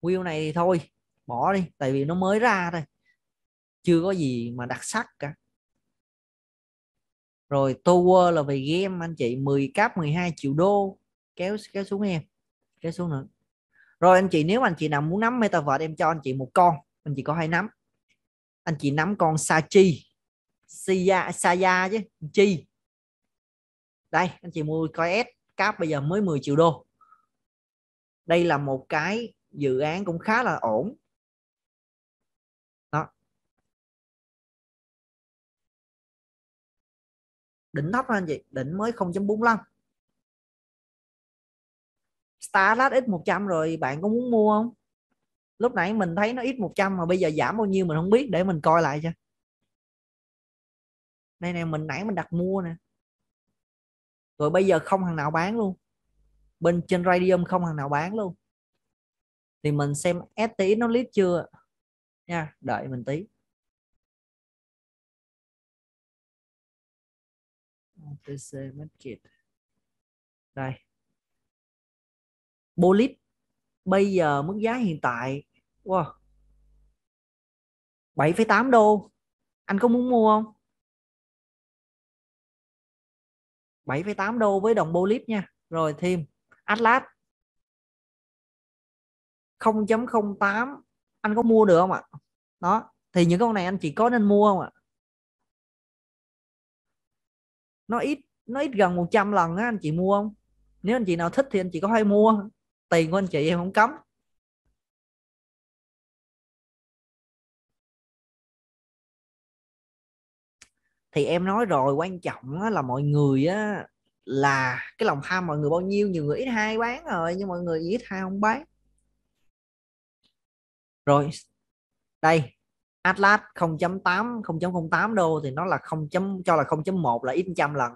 S3: Will này thì thôi bỏ đi tại vì nó mới ra thôi chưa có gì mà đặc sắc cả rồi Tower là về game anh chị 10 cap 12 triệu đô kéo kéo xuống em kéo xuống nữa rồi anh chị nếu mà anh chị nào muốn nắm metaverse em cho anh chị một con anh chị có hay nắm anh chị nắm con Sachi Sia Saya chứ chi đây anh chị mua coi S cap bây giờ mới 10
S2: triệu đô đây là một cái dự án cũng khá là ổn đó đỉnh thấp anh chị đỉnh mới 0.45 Starlux ít 100 rồi bạn có muốn mua không lúc nãy mình thấy
S3: nó ít 100 mà bây giờ giảm bao nhiêu mình không biết để mình coi lại cho đây nè mình nãy mình đặt mua nè rồi bây giờ không thằng nào bán luôn
S2: bên trên radium không thằng nào bán luôn thì mình xem STX nó list chưa nha đợi mình tí OTC Market đây bolip bây giờ mức giá hiện tại wow, 7,8 đô anh có muốn mua không 7,8 đô với đồng bolip nha rồi thêm Atlas 0.08 anh có mua được không ạ đó thì những con này anh chỉ có nên mua không ạ nó ít nó ít gần 100 lần á anh chị mua không nếu anh chị nào thích thì anh chị có hay mua tiền của anh chị em không cấm thì em nói rồi quan trọng là mọi người á là cái lòng tham mọi người bao nhiêu nhiều người
S3: ít hai bán rồi nhưng mọi người ít hai không bán rồi
S2: đây Atlas 0.8 0.08 đô thì nó là 0. cho là 0.1 là ít trăm lần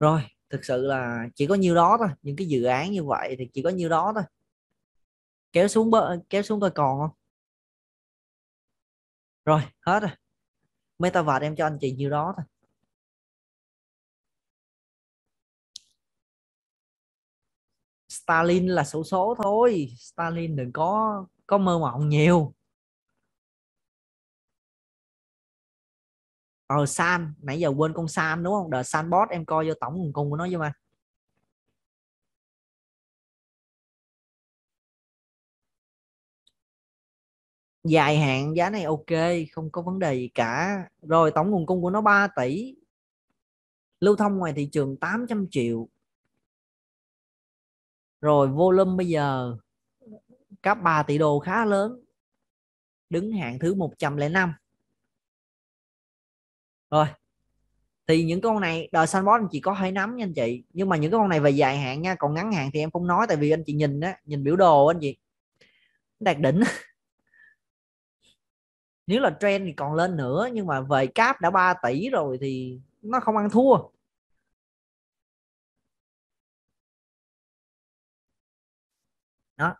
S2: rồi thực sự là chỉ có nhiêu đó thôi những cái dự án như vậy thì chỉ có nhiêu đó thôi kéo xuống bờ, kéo xuống coi còn không rồi hết rồi metaverse em cho anh chị nhiêu đó thôi Stalin là xổ số, số thôi Stalin đừng có có mơ mộng nhiều ờ san nãy giờ quên con san đúng không đợi san bot em coi vô tổng nguồn cung của nó giùm anh dài hạn giá này ok không có vấn đề gì cả rồi tổng nguồn cung của nó 3 tỷ lưu thông
S3: ngoài thị trường 800 triệu rồi volume bây giờ cấp 3 tỷ đô khá lớn đứng hạng thứ 105 rồi thì những con này đời sandbox anh chị có thể nắm nha anh chị nhưng mà những cái con này về dài hạn nha còn ngắn hạn thì em không nói tại vì anh chị nhìn á nhìn biểu đồ anh chị đạt đỉnh nếu là
S2: trend thì còn lên nữa nhưng mà về cáp đã 3 tỷ rồi thì nó không ăn thua đó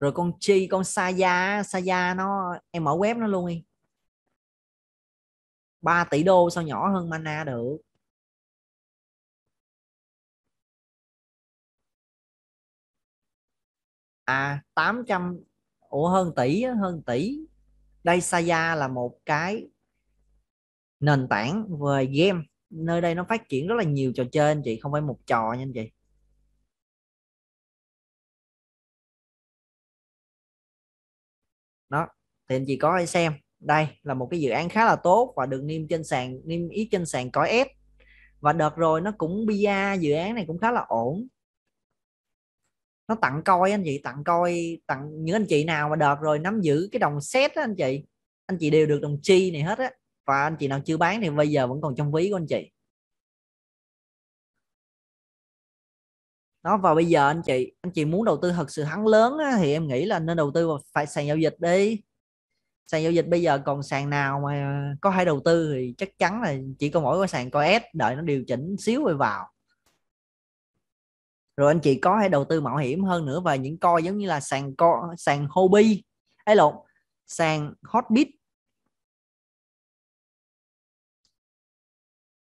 S2: rồi con chi con saya saya nó em mở web nó luôn đi 3 tỷ đô sao nhỏ hơn mana được à 800 ủa hơn tỷ hơn tỷ
S3: đây Saya là một cái nền tảng về game
S2: nơi đây nó phát triển rất là nhiều trò chơi anh chị không phải một trò nha anh chị đó thì anh chị có thể xem đây là một cái dự án khá là tốt và được niêm trên sàn niêm yết trên sàn
S3: cõi ép và đợt rồi nó cũng bia dự án này cũng khá là ổn nó tặng coi anh chị tặng coi tặng những anh chị nào mà đợt rồi nắm giữ cái đồng set
S2: á anh chị anh chị đều được đồng chi này hết á và anh chị nào chưa bán thì bây giờ vẫn còn trong ví của anh chị đó và bây giờ anh chị anh chị muốn đầu tư thật sự thắng lớn á, thì em nghĩ là nên đầu tư vào phải sàn giao dịch đi
S3: sàn giao dịch bây giờ còn sàn nào mà có thể đầu tư thì chắc chắn là chỉ có mỗi cái sàn coes đợi nó điều chỉnh xíu rồi vào rồi anh chị có thể đầu
S2: tư mạo hiểm hơn nữa và những coi giống như là sàn co sàn hobby ấy lộn sàn hotbit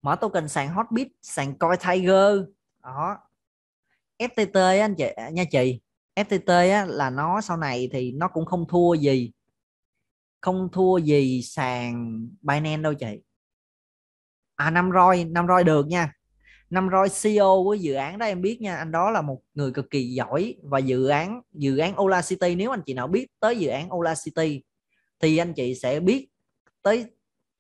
S2: mở token sàn hotbit sàn coi tiger đó ftt á,
S3: anh chị à, nha chị ftt á, là nó sau này thì nó cũng không thua gì không thua gì sàn Binance đâu chị à năm roi năm roi được nha năm roi CEO của dự án đó em biết nha anh đó là một người cực kỳ giỏi và dự án dự án Ola City nếu anh chị nào biết tới dự án Ola City
S2: thì anh chị sẽ biết tới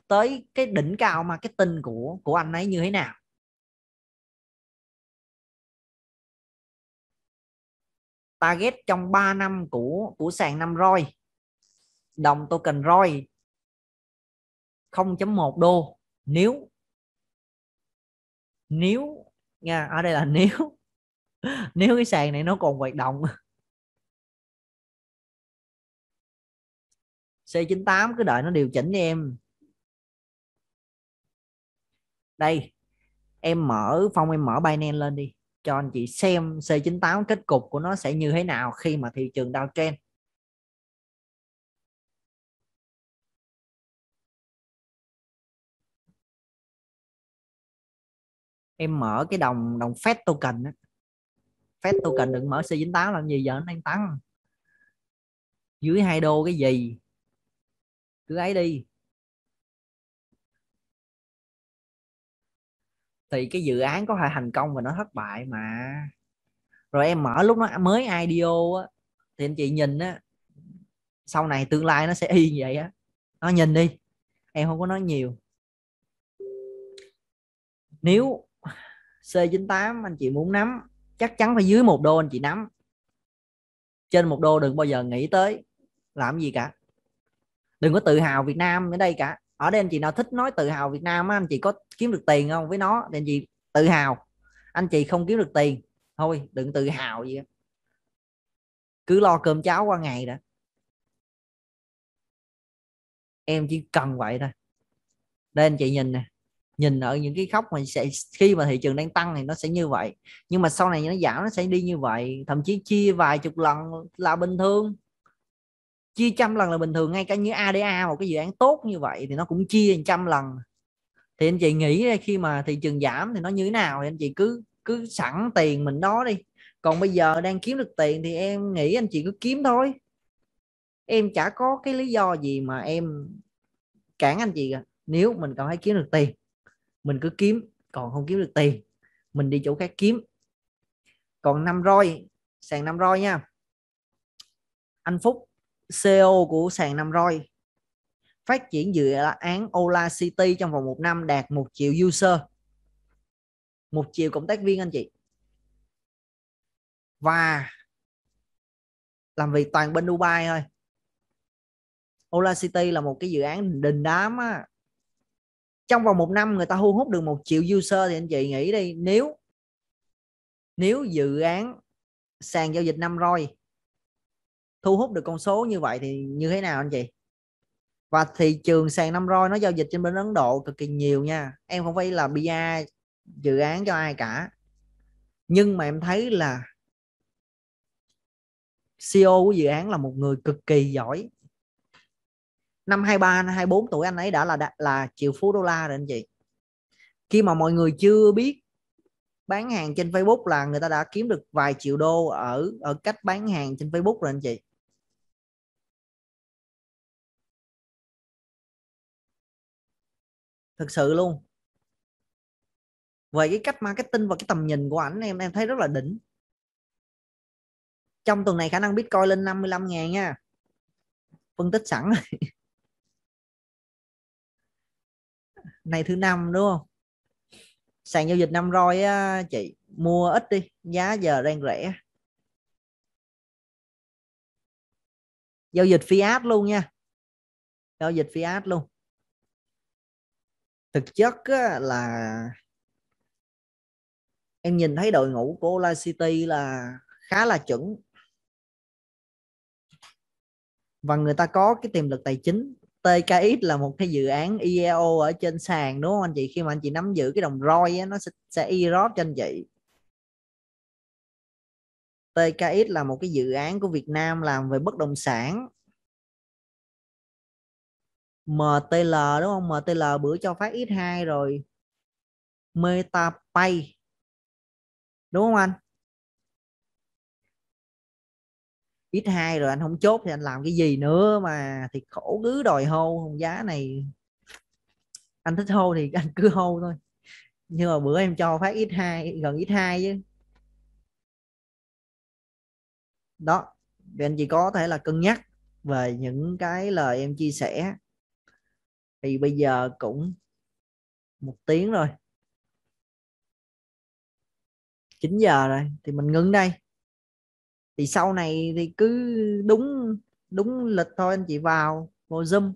S2: tới cái đỉnh cao marketing của của anh ấy như thế nào target trong 3 năm của của sàn năm roi đồng token ROI 0.1 đô nếu nếu nha ở đây là nếu nếu cái sàn này nó còn hoạt động C98 cứ đợi nó điều chỉnh đi em
S3: đây em mở phong em mở Binance lên đi cho anh chị xem C98
S2: kết cục của nó sẽ như thế nào khi mà thị trường đau trend em mở cái đồng đồng Fed token á Fed token đừng mở C98 làm gì giờ nó đang tăng dưới hai đô cái gì cứ ấy đi thì cái dự án có thể thành công và nó thất bại mà rồi em
S3: mở lúc nó mới IDO á thì anh chị nhìn á sau này tương lai nó sẽ y như vậy á nó nhìn đi em không có nói nhiều nếu C98 anh chị muốn nắm chắc chắn phải dưới một đô anh chị nắm trên một đô đừng bao giờ nghĩ tới làm gì cả đừng có tự hào Việt Nam ở đây cả ở đây anh chị nào thích nói tự hào Việt Nam anh chị có kiếm được tiền không với nó thì anh chị tự hào anh chị không kiếm được tiền thôi đừng tự hào gì
S2: hết. cứ lo cơm cháo qua ngày đã em chỉ cần vậy thôi đây anh chị nhìn nè nhìn ở
S3: những cái khóc mà sẽ khi mà thị trường đang tăng thì nó sẽ như vậy nhưng mà sau này nó giảm nó sẽ đi như vậy thậm chí chia vài chục lần là bình thường chia trăm lần là bình thường ngay cả như ADA một cái dự án tốt như vậy thì nó cũng chia trăm lần thì anh chị nghĩ khi mà thị trường giảm thì nó như thế nào thì anh chị cứ cứ sẵn tiền mình đó đi còn bây giờ đang kiếm được tiền thì em nghĩ anh chị cứ kiếm thôi em chả có cái lý do gì mà em cản anh chị cả nếu mình còn thấy kiếm được tiền mình cứ kiếm còn không kiếm được tiền mình đi chỗ khác kiếm còn năm roi sàn năm roi nha anh Phúc CEO của sàn năm roi phát triển dự án Ola City trong vòng một năm đạt một triệu user
S2: một triệu cộng tác viên anh chị và làm việc toàn bên Dubai thôi
S3: Ola City là một cái dự án đình đám á, trong vòng một năm người ta thu hút được một triệu user thì anh chị nghĩ đi nếu nếu dự án sàn giao dịch năm roi thu hút được con số như vậy thì như thế nào anh chị và thị trường sàn năm roi nó giao dịch trên bên Ấn Độ cực kỳ nhiều nha em không phải là BI dự án cho ai cả nhưng mà em thấy là CEO của dự án là một người cực kỳ giỏi năm 23 24 tuổi anh ấy đã là là triệu phú đô la rồi anh chị khi mà mọi người chưa biết bán hàng trên Facebook là người ta đã kiếm được vài triệu đô
S2: ở ở cách bán hàng trên Facebook rồi anh chị thực sự luôn về cái cách marketing và cái tầm nhìn của ảnh em em thấy rất là đỉnh trong tuần này khả năng Bitcoin lên 55 ngàn nha phân tích sẵn nay thứ năm đúng không sàn giao dịch năm roi á, chị mua ít đi giá giờ đang rẻ giao dịch fiat luôn nha giao dịch fiat luôn thực chất á, là em nhìn thấy đội ngũ của La City là khá là chuẩn và người ta có cái tiềm lực
S3: tài chính TKX là một cái dự án IEO ở trên sàn đúng không anh chị khi mà anh chị nắm giữ
S2: cái đồng ROI á, nó sẽ, sẽ erod cho anh chị TKX là một cái dự án của Việt Nam làm về bất động sản MTL đúng không MTL bữa cho phát X2 rồi MetaPay đúng không anh ít hai rồi anh không chốt thì anh làm cái gì nữa mà thì
S3: khổ cứ đòi hô hôn giá này anh thích hô thì anh cứ hô thôi nhưng mà bữa em cho phát ít hai gần ít hai chứ đó thì anh chị có thể là cân nhắc về những cái lời em
S2: chia sẻ thì bây giờ cũng một tiếng rồi 9 giờ rồi thì mình ngưng đây thì sau này thì cứ đúng đúng lịch thôi anh chị vào
S3: vào zoom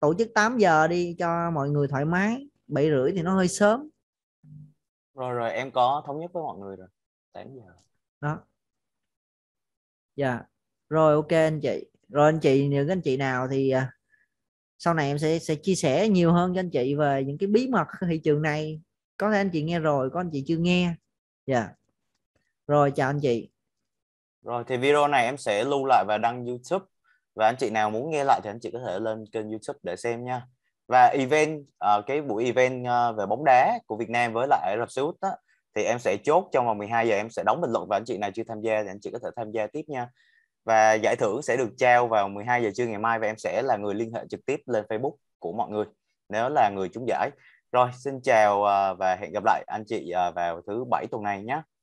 S3: tổ chức 8 giờ đi cho mọi người thoải mái bảy rưỡi thì nó hơi sớm
S1: rồi rồi em có thống nhất với mọi người rồi 8 giờ
S3: đó dạ yeah. rồi ok anh chị rồi anh chị những anh chị nào thì à, sau này em sẽ sẽ chia sẻ nhiều hơn cho anh chị về những cái bí mật thị trường này có thể anh chị nghe rồi có anh chị chưa nghe dạ yeah. rồi chào anh chị
S1: rồi thì video này em sẽ lưu lại và đăng YouTube và anh chị nào muốn nghe lại thì anh chị có thể lên kênh YouTube để xem nha. Và event à, cái buổi event à, về bóng đá của Việt Nam với lại Ả Rập Xê Út á thì em sẽ chốt trong vòng 12 giờ em sẽ đóng bình luận và anh chị nào chưa tham gia thì anh chị có thể tham gia tiếp nha. Và giải thưởng sẽ được trao vào 12 giờ trưa ngày mai và em sẽ là người liên hệ trực tiếp lên Facebook của mọi người nếu là người trúng giải. Rồi xin chào à, và hẹn gặp lại anh chị vào thứ bảy tuần này nhé.